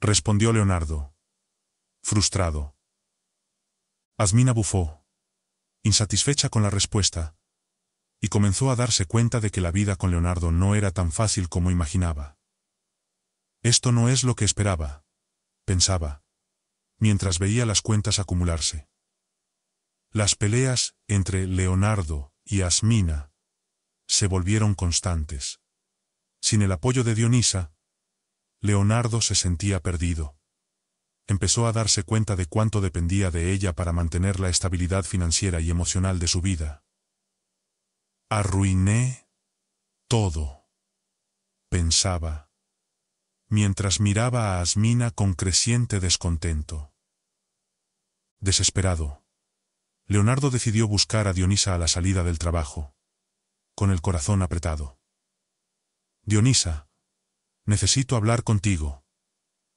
Respondió Leonardo. Frustrado. Admina bufó, insatisfecha con la respuesta, y comenzó a darse cuenta de que la vida con Leonardo no era tan fácil como imaginaba. Esto no es lo que esperaba, pensaba mientras veía las cuentas acumularse. Las peleas entre Leonardo y Asmina se volvieron constantes. Sin el apoyo de Dionisa, Leonardo se sentía perdido. Empezó a darse cuenta de cuánto dependía de ella para mantener la estabilidad financiera y emocional de su vida. Arruiné todo, pensaba mientras miraba a Asmina con creciente descontento. Desesperado, Leonardo decidió buscar a Dionisa a la salida del trabajo, con el corazón apretado. Dionisa, necesito hablar contigo,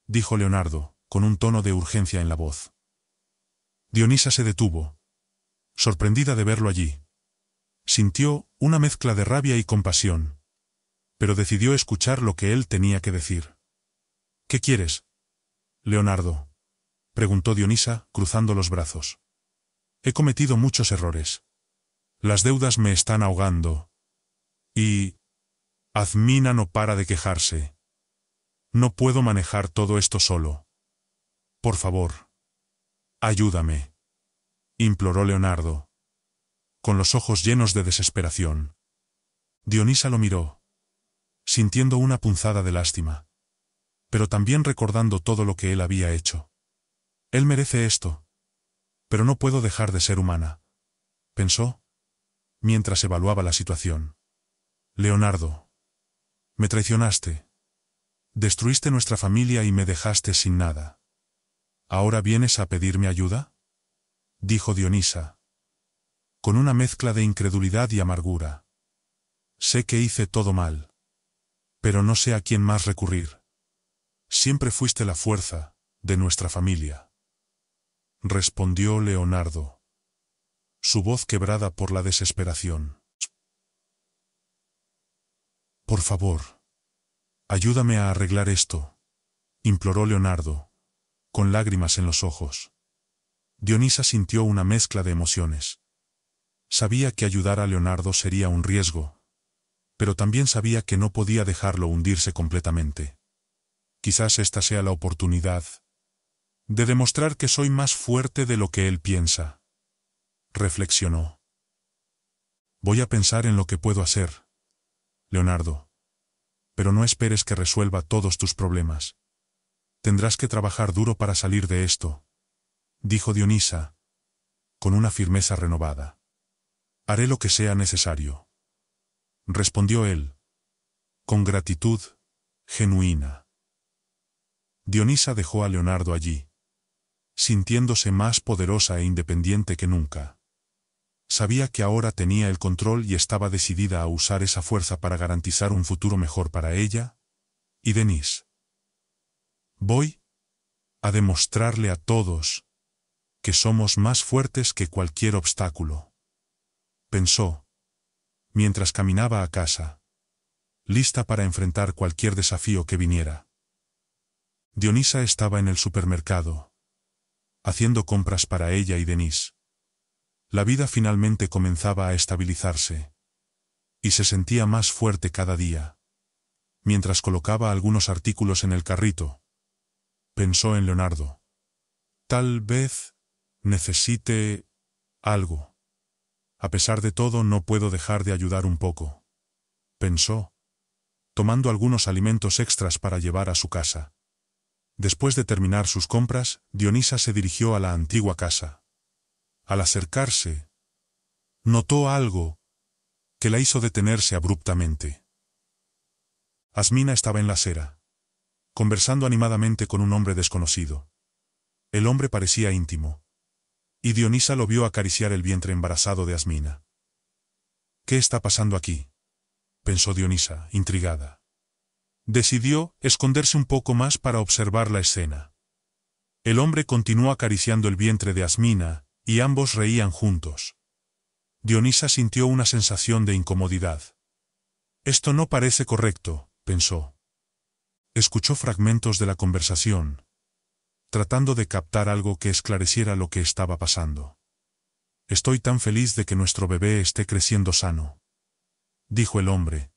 dijo Leonardo, con un tono de urgencia en la voz. Dionisa se detuvo, sorprendida de verlo allí. Sintió una mezcla de rabia y compasión, pero decidió escuchar lo que él tenía que decir. ¿Qué quieres? Leonardo. Preguntó Dionisa, cruzando los brazos. He cometido muchos errores. Las deudas me están ahogando. Y... Azmina no para de quejarse. No puedo manejar todo esto solo. Por favor. Ayúdame. Imploró Leonardo. Con los ojos llenos de desesperación. Dionisa lo miró. Sintiendo una punzada de lástima pero también recordando todo lo que él había hecho. Él merece esto. Pero no puedo dejar de ser humana. Pensó, mientras evaluaba la situación. Leonardo. Me traicionaste. Destruiste nuestra familia y me dejaste sin nada. ¿Ahora vienes a pedirme ayuda? Dijo Dionisa. Con una mezcla de incredulidad y amargura. Sé que hice todo mal. Pero no sé a quién más recurrir. Siempre fuiste la fuerza de nuestra familia. Respondió Leonardo, su voz quebrada por la desesperación. Por favor, ayúdame a arreglar esto, imploró Leonardo, con lágrimas en los ojos. Dionisa sintió una mezcla de emociones. Sabía que ayudar a Leonardo sería un riesgo, pero también sabía que no podía dejarlo hundirse completamente quizás esta sea la oportunidad de demostrar que soy más fuerte de lo que él piensa. Reflexionó. Voy a pensar en lo que puedo hacer, Leonardo. Pero no esperes que resuelva todos tus problemas. Tendrás que trabajar duro para salir de esto, dijo Dionisa, con una firmeza renovada. Haré lo que sea necesario. Respondió él, con gratitud genuina. Dionisa dejó a Leonardo allí, sintiéndose más poderosa e independiente que nunca. Sabía que ahora tenía el control y estaba decidida a usar esa fuerza para garantizar un futuro mejor para ella y Denise. Voy a demostrarle a todos que somos más fuertes que cualquier obstáculo. Pensó, mientras caminaba a casa, lista para enfrentar cualquier desafío que viniera. Dionisa estaba en el supermercado, haciendo compras para ella y Denise. La vida finalmente comenzaba a estabilizarse, y se sentía más fuerte cada día. Mientras colocaba algunos artículos en el carrito, pensó en Leonardo. Tal vez necesite algo. A pesar de todo, no puedo dejar de ayudar un poco, pensó, tomando algunos alimentos extras para llevar a su casa. Después de terminar sus compras, Dionisa se dirigió a la antigua casa. Al acercarse, notó algo que la hizo detenerse abruptamente. Asmina estaba en la acera, conversando animadamente con un hombre desconocido. El hombre parecía íntimo, y Dionisa lo vio acariciar el vientre embarazado de Asmina. ¿Qué está pasando aquí? pensó Dionisa, intrigada decidió esconderse un poco más para observar la escena. El hombre continuó acariciando el vientre de Asmina, y ambos reían juntos. Dionisa sintió una sensación de incomodidad. Esto no parece correcto, pensó. Escuchó fragmentos de la conversación, tratando de captar algo que esclareciera lo que estaba pasando. Estoy tan feliz de que nuestro bebé esté creciendo sano, dijo el hombre,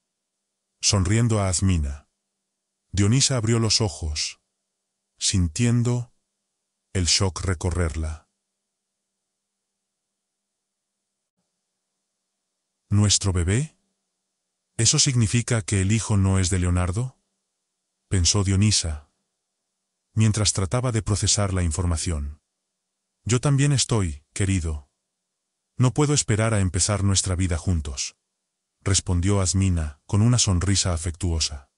sonriendo a Azmina. Dionisa abrió los ojos, sintiendo el shock recorrerla. ¿Nuestro bebé? ¿Eso significa que el hijo no es de Leonardo? pensó Dionisa, mientras trataba de procesar la información. Yo también estoy, querido. No puedo esperar a empezar nuestra vida juntos, respondió Asmina con una sonrisa afectuosa.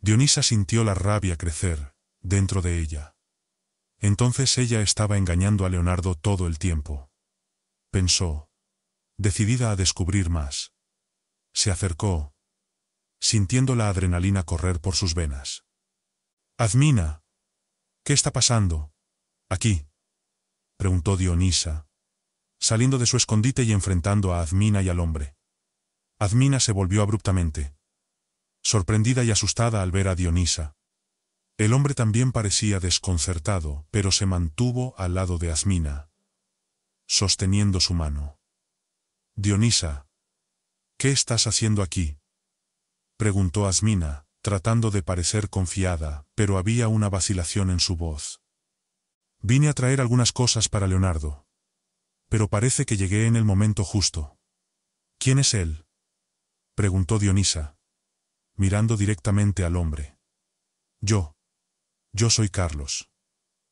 Dionisa sintió la rabia crecer, dentro de ella. Entonces ella estaba engañando a Leonardo todo el tiempo. Pensó, decidida a descubrir más. Se acercó, sintiendo la adrenalina correr por sus venas. Admina, ¿qué está pasando? Aquí, preguntó Dionisa, saliendo de su escondite y enfrentando a Admina y al hombre. Admina se volvió abruptamente sorprendida y asustada al ver a Dionisa. El hombre también parecía desconcertado, pero se mantuvo al lado de Asmina, sosteniendo su mano. Dionisa, ¿qué estás haciendo aquí? preguntó Asmina, tratando de parecer confiada, pero había una vacilación en su voz. Vine a traer algunas cosas para Leonardo. Pero parece que llegué en el momento justo. ¿Quién es él? preguntó Dionisa mirando directamente al hombre. Yo. Yo soy Carlos.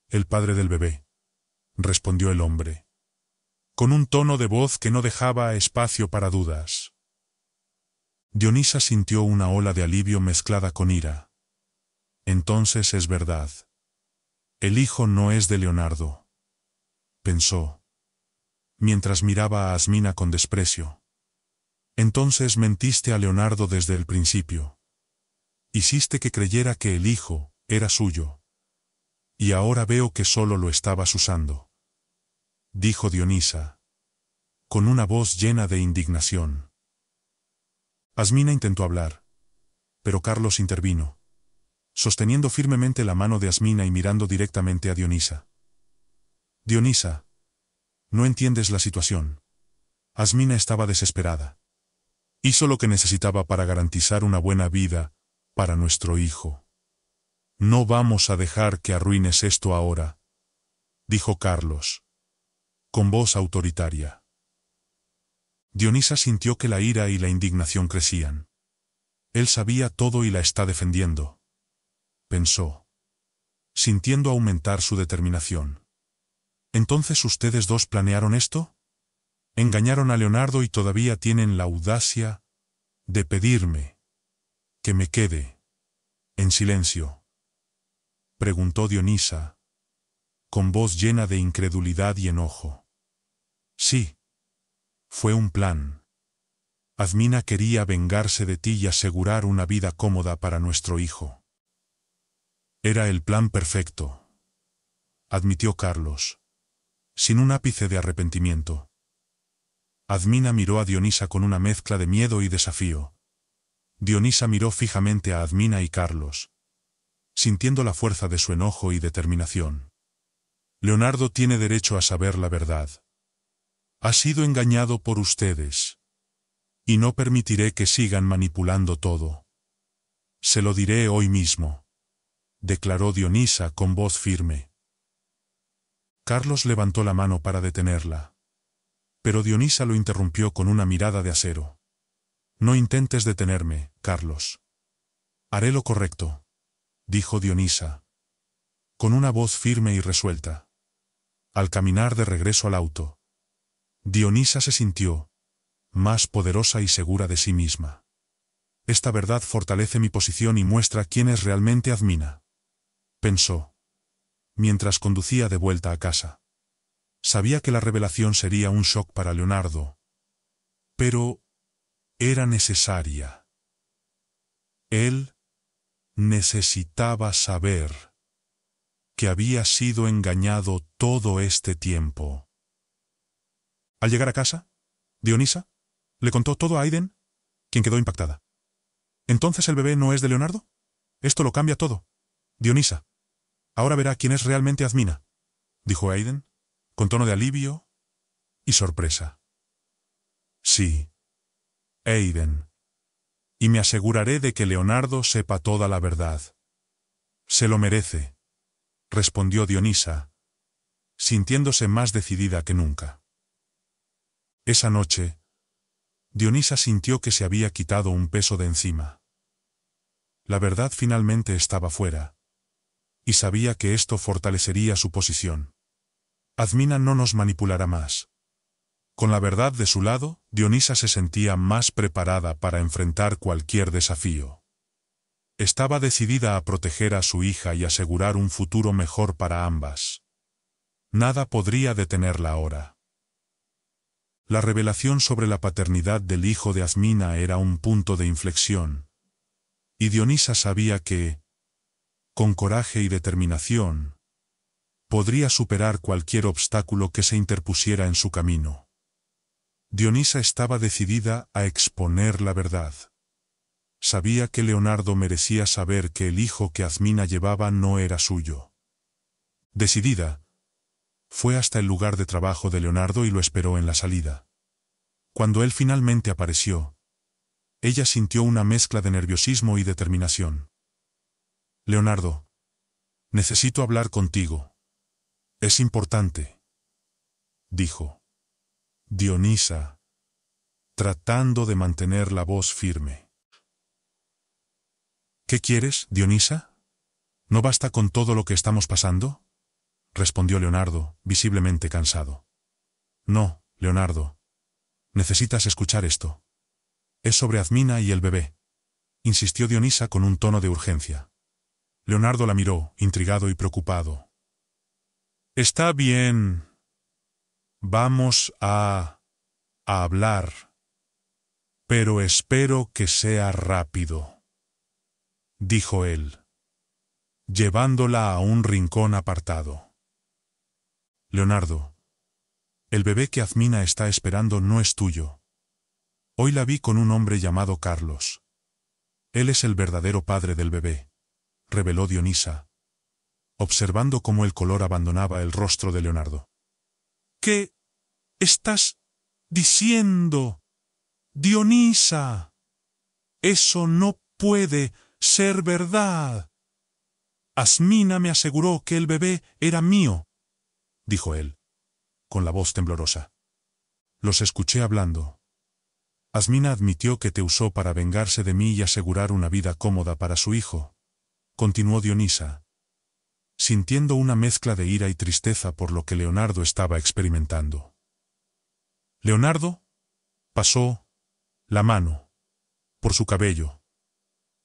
El padre del bebé. Respondió el hombre. Con un tono de voz que no dejaba espacio para dudas. Dionisa sintió una ola de alivio mezclada con ira. Entonces es verdad. El hijo no es de Leonardo. Pensó. Mientras miraba a Asmina con desprecio. Entonces mentiste a Leonardo desde el principio. Hiciste que creyera que el hijo era suyo. Y ahora veo que solo lo estabas usando. Dijo Dionisa. Con una voz llena de indignación. Asmina intentó hablar. Pero Carlos intervino. Sosteniendo firmemente la mano de Asmina y mirando directamente a Dionisa. Dionisa. No entiendes la situación. Asmina estaba desesperada. Hizo lo que necesitaba para garantizar una buena vida, para nuestro hijo. No vamos a dejar que arruines esto ahora, dijo Carlos, con voz autoritaria. Dionisa sintió que la ira y la indignación crecían. Él sabía todo y la está defendiendo, pensó, sintiendo aumentar su determinación. ¿Entonces ustedes dos planearon esto? Engañaron a Leonardo y todavía tienen la audacia de pedirme que me quede. En silencio. Preguntó Dionisa, con voz llena de incredulidad y enojo. Sí. Fue un plan. Admina quería vengarse de ti y asegurar una vida cómoda para nuestro hijo. Era el plan perfecto. Admitió Carlos. Sin un ápice de arrepentimiento. Admina miró a Dionisa con una mezcla de miedo y desafío, Dionisa miró fijamente a Admina y Carlos, sintiendo la fuerza de su enojo y determinación. Leonardo tiene derecho a saber la verdad. Ha sido engañado por ustedes. Y no permitiré que sigan manipulando todo. Se lo diré hoy mismo. Declaró Dionisa con voz firme. Carlos levantó la mano para detenerla. Pero Dionisa lo interrumpió con una mirada de acero. No intentes detenerme, Carlos. Haré lo correcto, dijo Dionisa, con una voz firme y resuelta. Al caminar de regreso al auto, Dionisa se sintió más poderosa y segura de sí misma. Esta verdad fortalece mi posición y muestra quién es realmente Admina. Pensó. Mientras conducía de vuelta a casa. Sabía que la revelación sería un shock para Leonardo. Pero, era necesaria. Él necesitaba saber que había sido engañado todo este tiempo. Al llegar a casa, Dionisa le contó todo a Aiden, quien quedó impactada. ¿Entonces el bebé no es de Leonardo? Esto lo cambia todo. Dionisa, ahora verá quién es realmente Azmina, dijo Aiden, con tono de alivio y sorpresa. Sí, Aiden. Y me aseguraré de que Leonardo sepa toda la verdad. Se lo merece, respondió Dionisa, sintiéndose más decidida que nunca. Esa noche, Dionisa sintió que se había quitado un peso de encima. La verdad finalmente estaba fuera, y sabía que esto fortalecería su posición. Admina no nos manipulará más. Con la verdad de su lado, Dionisa se sentía más preparada para enfrentar cualquier desafío. Estaba decidida a proteger a su hija y asegurar un futuro mejor para ambas. Nada podría detenerla ahora. La revelación sobre la paternidad del hijo de Azmina era un punto de inflexión. Y Dionisa sabía que, con coraje y determinación, podría superar cualquier obstáculo que se interpusiera en su camino. Dionisa estaba decidida a exponer la verdad. Sabía que Leonardo merecía saber que el hijo que Azmina llevaba no era suyo. Decidida, fue hasta el lugar de trabajo de Leonardo y lo esperó en la salida. Cuando él finalmente apareció, ella sintió una mezcla de nerviosismo y determinación. Leonardo, necesito hablar contigo. Es importante, dijo. Dionisa, tratando de mantener la voz firme. ¿Qué quieres, Dionisa? ¿No basta con todo lo que estamos pasando? respondió Leonardo, visiblemente cansado. No, Leonardo. Necesitas escuchar esto. Es sobre Azmina y el bebé, insistió Dionisa con un tono de urgencia. Leonardo la miró, intrigado y preocupado. Está bien, Vamos a... a hablar. Pero espero que sea rápido. Dijo él, llevándola a un rincón apartado. Leonardo, el bebé que Azmina está esperando no es tuyo. Hoy la vi con un hombre llamado Carlos. Él es el verdadero padre del bebé, reveló Dionisa, observando cómo el color abandonaba el rostro de Leonardo. ¿Qué? estás diciendo, Dionisa, eso no puede ser verdad. Asmina me aseguró que el bebé era mío, dijo él, con la voz temblorosa. Los escuché hablando. Asmina admitió que te usó para vengarse de mí y asegurar una vida cómoda para su hijo, continuó Dionisa, sintiendo una mezcla de ira y tristeza por lo que Leonardo estaba experimentando. Leonardo pasó la mano por su cabello,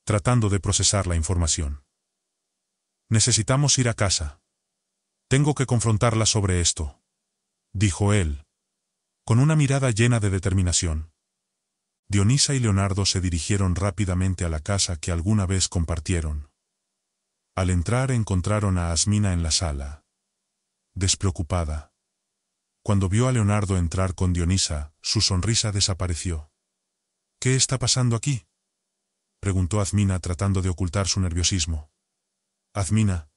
tratando de procesar la información. Necesitamos ir a casa. Tengo que confrontarla sobre esto, dijo él, con una mirada llena de determinación. Dionisa y Leonardo se dirigieron rápidamente a la casa que alguna vez compartieron. Al entrar encontraron a Asmina en la sala, despreocupada cuando vio a Leonardo entrar con Dionisa, su sonrisa desapareció. ¿Qué está pasando aquí? preguntó Azmina tratando de ocultar su nerviosismo. Azmina.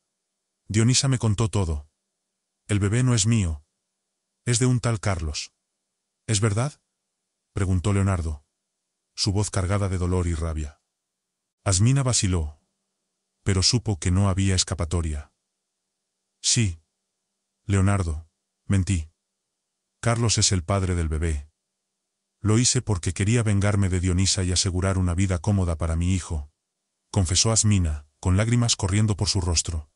Dionisa me contó todo. El bebé no es mío. Es de un tal Carlos. ¿Es verdad? preguntó Leonardo, su voz cargada de dolor y rabia. Azmina vaciló, pero supo que no había escapatoria. Sí. Leonardo, mentí. Carlos es el padre del bebé. Lo hice porque quería vengarme de Dionisa y asegurar una vida cómoda para mi hijo, confesó Asmina, con lágrimas corriendo por su rostro.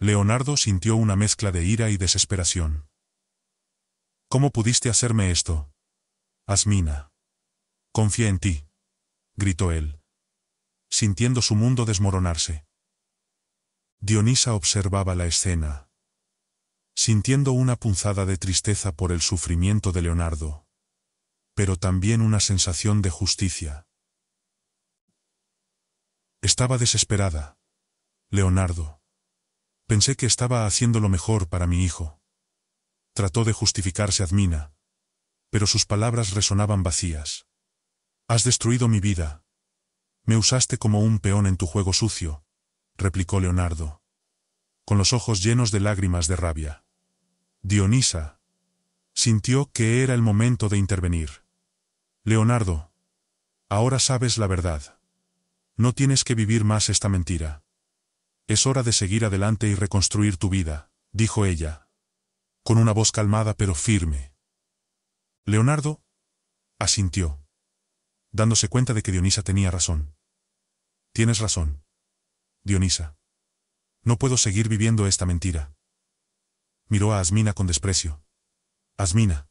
Leonardo sintió una mezcla de ira y desesperación. ¿Cómo pudiste hacerme esto? Asmina. Confía en ti, gritó él, sintiendo su mundo desmoronarse. Dionisa observaba la escena, sintiendo una punzada de tristeza por el sufrimiento de Leonardo, pero también una sensación de justicia. Estaba desesperada. Leonardo. Pensé que estaba haciendo lo mejor para mi hijo. Trató de justificarse Admina, pero sus palabras resonaban vacías. Has destruido mi vida. Me usaste como un peón en tu juego sucio, replicó Leonardo con los ojos llenos de lágrimas de rabia. Dionisa sintió que era el momento de intervenir. Leonardo, ahora sabes la verdad. No tienes que vivir más esta mentira. Es hora de seguir adelante y reconstruir tu vida, dijo ella, con una voz calmada pero firme. Leonardo asintió, dándose cuenta de que Dionisa tenía razón. Tienes razón. Dionisa. No puedo seguir viviendo esta mentira. Miró a Asmina con desprecio. Asmina.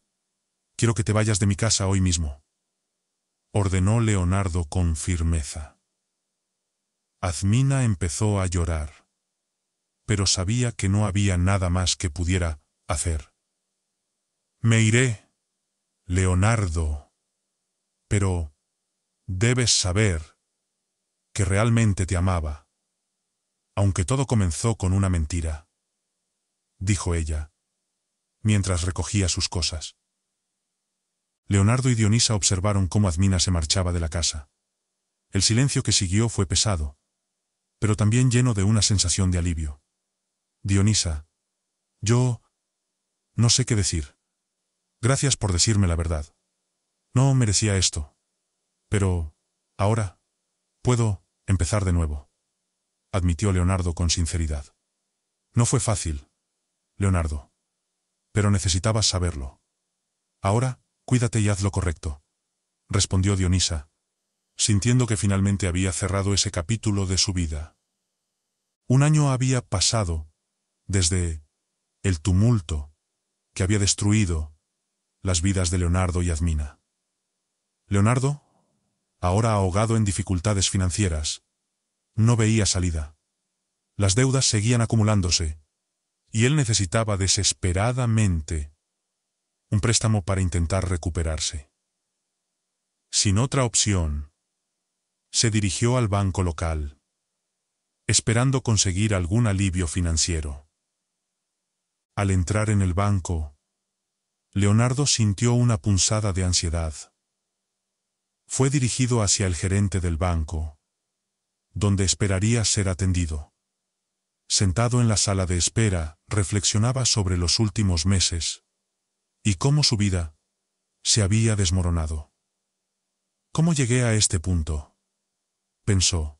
Quiero que te vayas de mi casa hoy mismo. Ordenó Leonardo con firmeza. Asmina empezó a llorar. Pero sabía que no había nada más que pudiera hacer. Me iré, Leonardo. Pero debes saber que realmente te amaba aunque todo comenzó con una mentira. Dijo ella, mientras recogía sus cosas. Leonardo y Dionisa observaron cómo Admina se marchaba de la casa. El silencio que siguió fue pesado, pero también lleno de una sensación de alivio. Dionisa, yo... no sé qué decir. Gracias por decirme la verdad. No merecía esto. Pero... ahora... puedo... empezar de nuevo admitió Leonardo con sinceridad. No fue fácil, Leonardo. Pero necesitabas saberlo. Ahora, cuídate y haz lo correcto. Respondió Dionisa, sintiendo que finalmente había cerrado ese capítulo de su vida. Un año había pasado, desde el tumulto que había destruido las vidas de Leonardo y Admina. Leonardo, ahora ahogado en dificultades financieras, no veía salida. Las deudas seguían acumulándose, y él necesitaba desesperadamente un préstamo para intentar recuperarse. Sin otra opción, se dirigió al banco local, esperando conseguir algún alivio financiero. Al entrar en el banco, Leonardo sintió una punzada de ansiedad. Fue dirigido hacia el gerente del banco, donde esperaría ser atendido. Sentado en la sala de espera, reflexionaba sobre los últimos meses, y cómo su vida se había desmoronado. ¿Cómo llegué a este punto? pensó,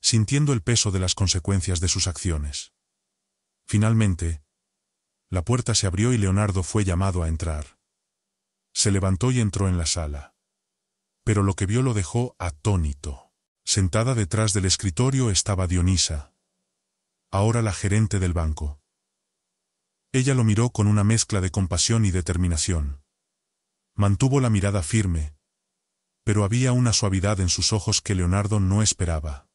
sintiendo el peso de las consecuencias de sus acciones. Finalmente, la puerta se abrió y Leonardo fue llamado a entrar. Se levantó y entró en la sala. Pero lo que vio lo dejó atónito. Sentada detrás del escritorio estaba Dionisa. Ahora la gerente del banco. Ella lo miró con una mezcla de compasión y determinación. Mantuvo la mirada firme, pero había una suavidad en sus ojos que Leonardo no esperaba.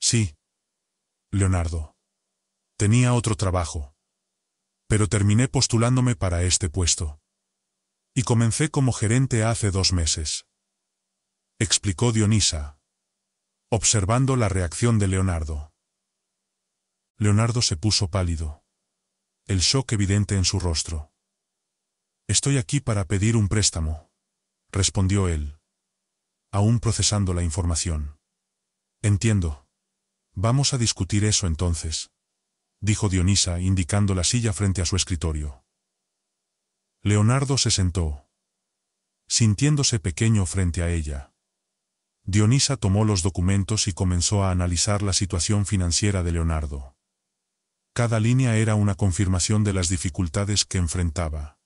Sí. Leonardo. Tenía otro trabajo. Pero terminé postulándome para este puesto. Y comencé como gerente hace dos meses. Explicó Dionisa observando la reacción de Leonardo. Leonardo se puso pálido. El shock evidente en su rostro. Estoy aquí para pedir un préstamo, respondió él, aún procesando la información. Entiendo. Vamos a discutir eso entonces, dijo Dionisa indicando la silla frente a su escritorio. Leonardo se sentó, sintiéndose pequeño frente a ella. Dionisa tomó los documentos y comenzó a analizar la situación financiera de Leonardo. Cada línea era una confirmación de las dificultades que enfrentaba.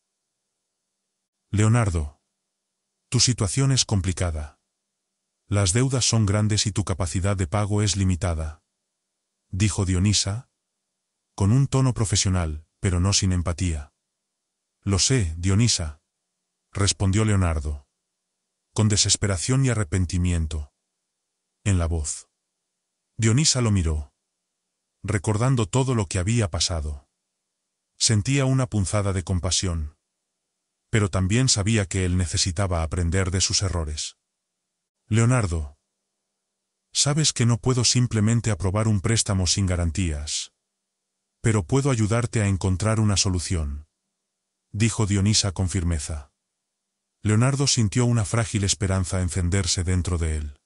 Leonardo, tu situación es complicada. Las deudas son grandes y tu capacidad de pago es limitada. Dijo Dionisa, con un tono profesional, pero no sin empatía. Lo sé, Dionisa, respondió Leonardo con desesperación y arrepentimiento. En la voz. Dionisa lo miró, recordando todo lo que había pasado. Sentía una punzada de compasión, pero también sabía que él necesitaba aprender de sus errores. Leonardo, sabes que no puedo simplemente aprobar un préstamo sin garantías, pero puedo ayudarte a encontrar una solución, dijo Dionisa con firmeza. Leonardo sintió una frágil esperanza encenderse dentro de él.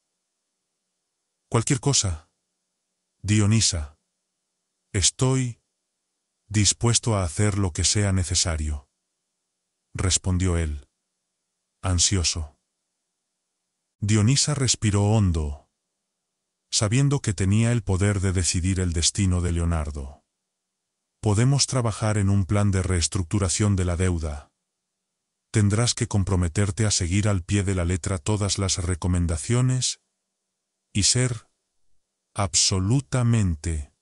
Cualquier cosa. Dionisa. Estoy dispuesto a hacer lo que sea necesario. Respondió él. Ansioso. Dionisa respiró hondo, sabiendo que tenía el poder de decidir el destino de Leonardo. Podemos trabajar en un plan de reestructuración de la deuda, tendrás que comprometerte a seguir al pie de la letra todas las recomendaciones y ser absolutamente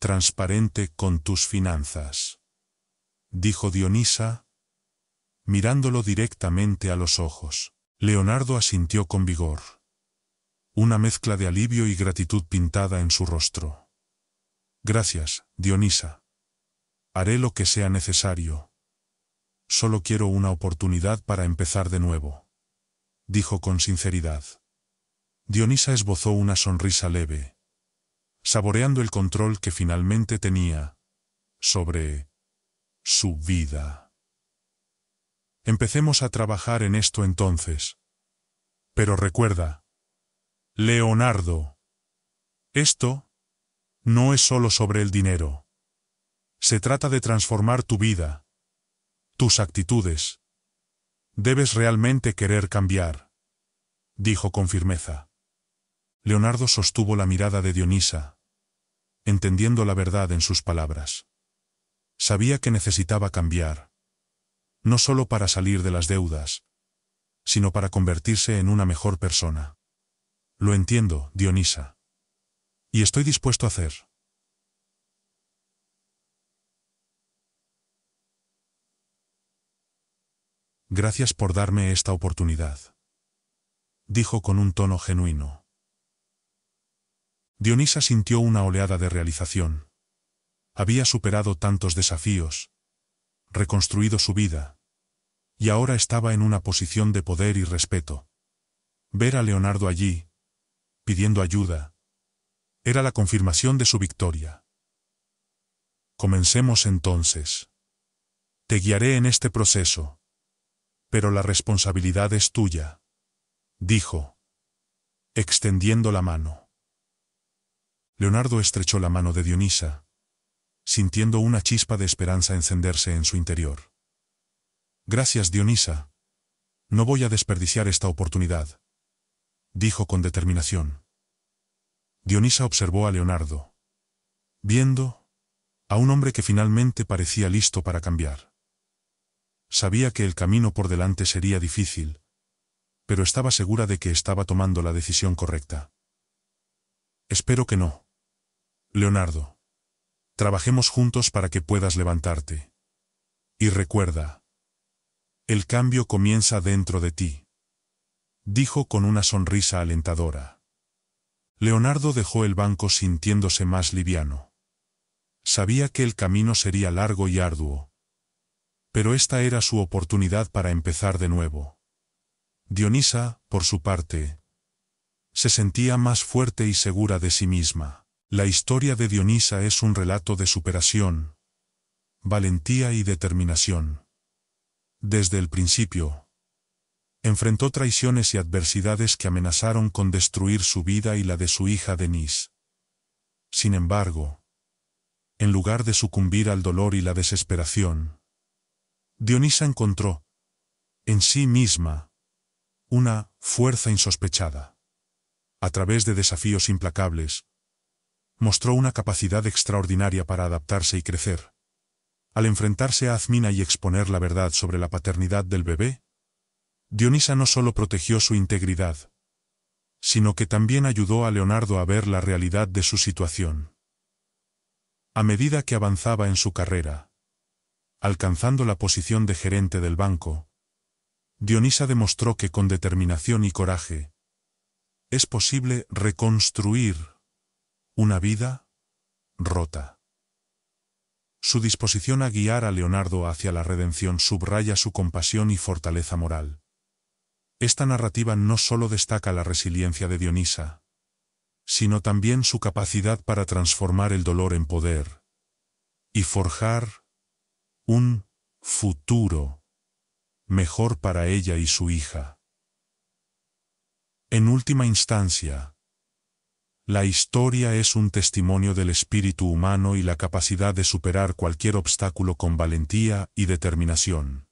transparente con tus finanzas. Dijo Dionisa, mirándolo directamente a los ojos. Leonardo asintió con vigor. Una mezcla de alivio y gratitud pintada en su rostro. Gracias, Dionisa. Haré lo que sea necesario, solo quiero una oportunidad para empezar de nuevo. Dijo con sinceridad. Dionisa esbozó una sonrisa leve, saboreando el control que finalmente tenía sobre su vida. Empecemos a trabajar en esto entonces. Pero recuerda, Leonardo, esto no es solo sobre el dinero. Se trata de transformar tu vida, tus actitudes. Debes realmente querer cambiar, dijo con firmeza. Leonardo sostuvo la mirada de Dionisa, entendiendo la verdad en sus palabras. Sabía que necesitaba cambiar, no solo para salir de las deudas, sino para convertirse en una mejor persona. Lo entiendo, Dionisa. Y estoy dispuesto a hacer. Gracias por darme esta oportunidad. Dijo con un tono genuino. Dionisa sintió una oleada de realización. Había superado tantos desafíos, reconstruido su vida, y ahora estaba en una posición de poder y respeto. Ver a Leonardo allí, pidiendo ayuda, era la confirmación de su victoria. Comencemos entonces. Te guiaré en este proceso, pero la responsabilidad es tuya, dijo, extendiendo la mano. Leonardo estrechó la mano de Dionisa, sintiendo una chispa de esperanza encenderse en su interior. Gracias Dionisa. No voy a desperdiciar esta oportunidad, dijo con determinación. Dionisa observó a Leonardo, viendo a un hombre que finalmente parecía listo para cambiar. Sabía que el camino por delante sería difícil, pero estaba segura de que estaba tomando la decisión correcta. Espero que no. Leonardo. Trabajemos juntos para que puedas levantarte. Y recuerda. El cambio comienza dentro de ti. Dijo con una sonrisa alentadora. Leonardo dejó el banco sintiéndose más liviano. Sabía que el camino sería largo y arduo, pero esta era su oportunidad para empezar de nuevo. Dionisa, por su parte, se sentía más fuerte y segura de sí misma. La historia de Dionisa es un relato de superación, valentía y determinación. Desde el principio, enfrentó traiciones y adversidades que amenazaron con destruir su vida y la de su hija Denise. Sin embargo, en lugar de sucumbir al dolor y la desesperación, Dionisa encontró, en sí misma, una fuerza insospechada. A través de desafíos implacables, mostró una capacidad extraordinaria para adaptarse y crecer. Al enfrentarse a Azmina y exponer la verdad sobre la paternidad del bebé, Dionisa no solo protegió su integridad, sino que también ayudó a Leonardo a ver la realidad de su situación. A medida que avanzaba en su carrera, alcanzando la posición de gerente del banco. Dionisa demostró que con determinación y coraje, es posible reconstruir una vida rota. Su disposición a guiar a Leonardo hacia la redención subraya su compasión y fortaleza moral. Esta narrativa no solo destaca la resiliencia de Dionisa, sino también su capacidad para transformar el dolor en poder y forjar un futuro mejor para ella y su hija. En última instancia, la historia es un testimonio del espíritu humano y la capacidad de superar cualquier obstáculo con valentía y determinación.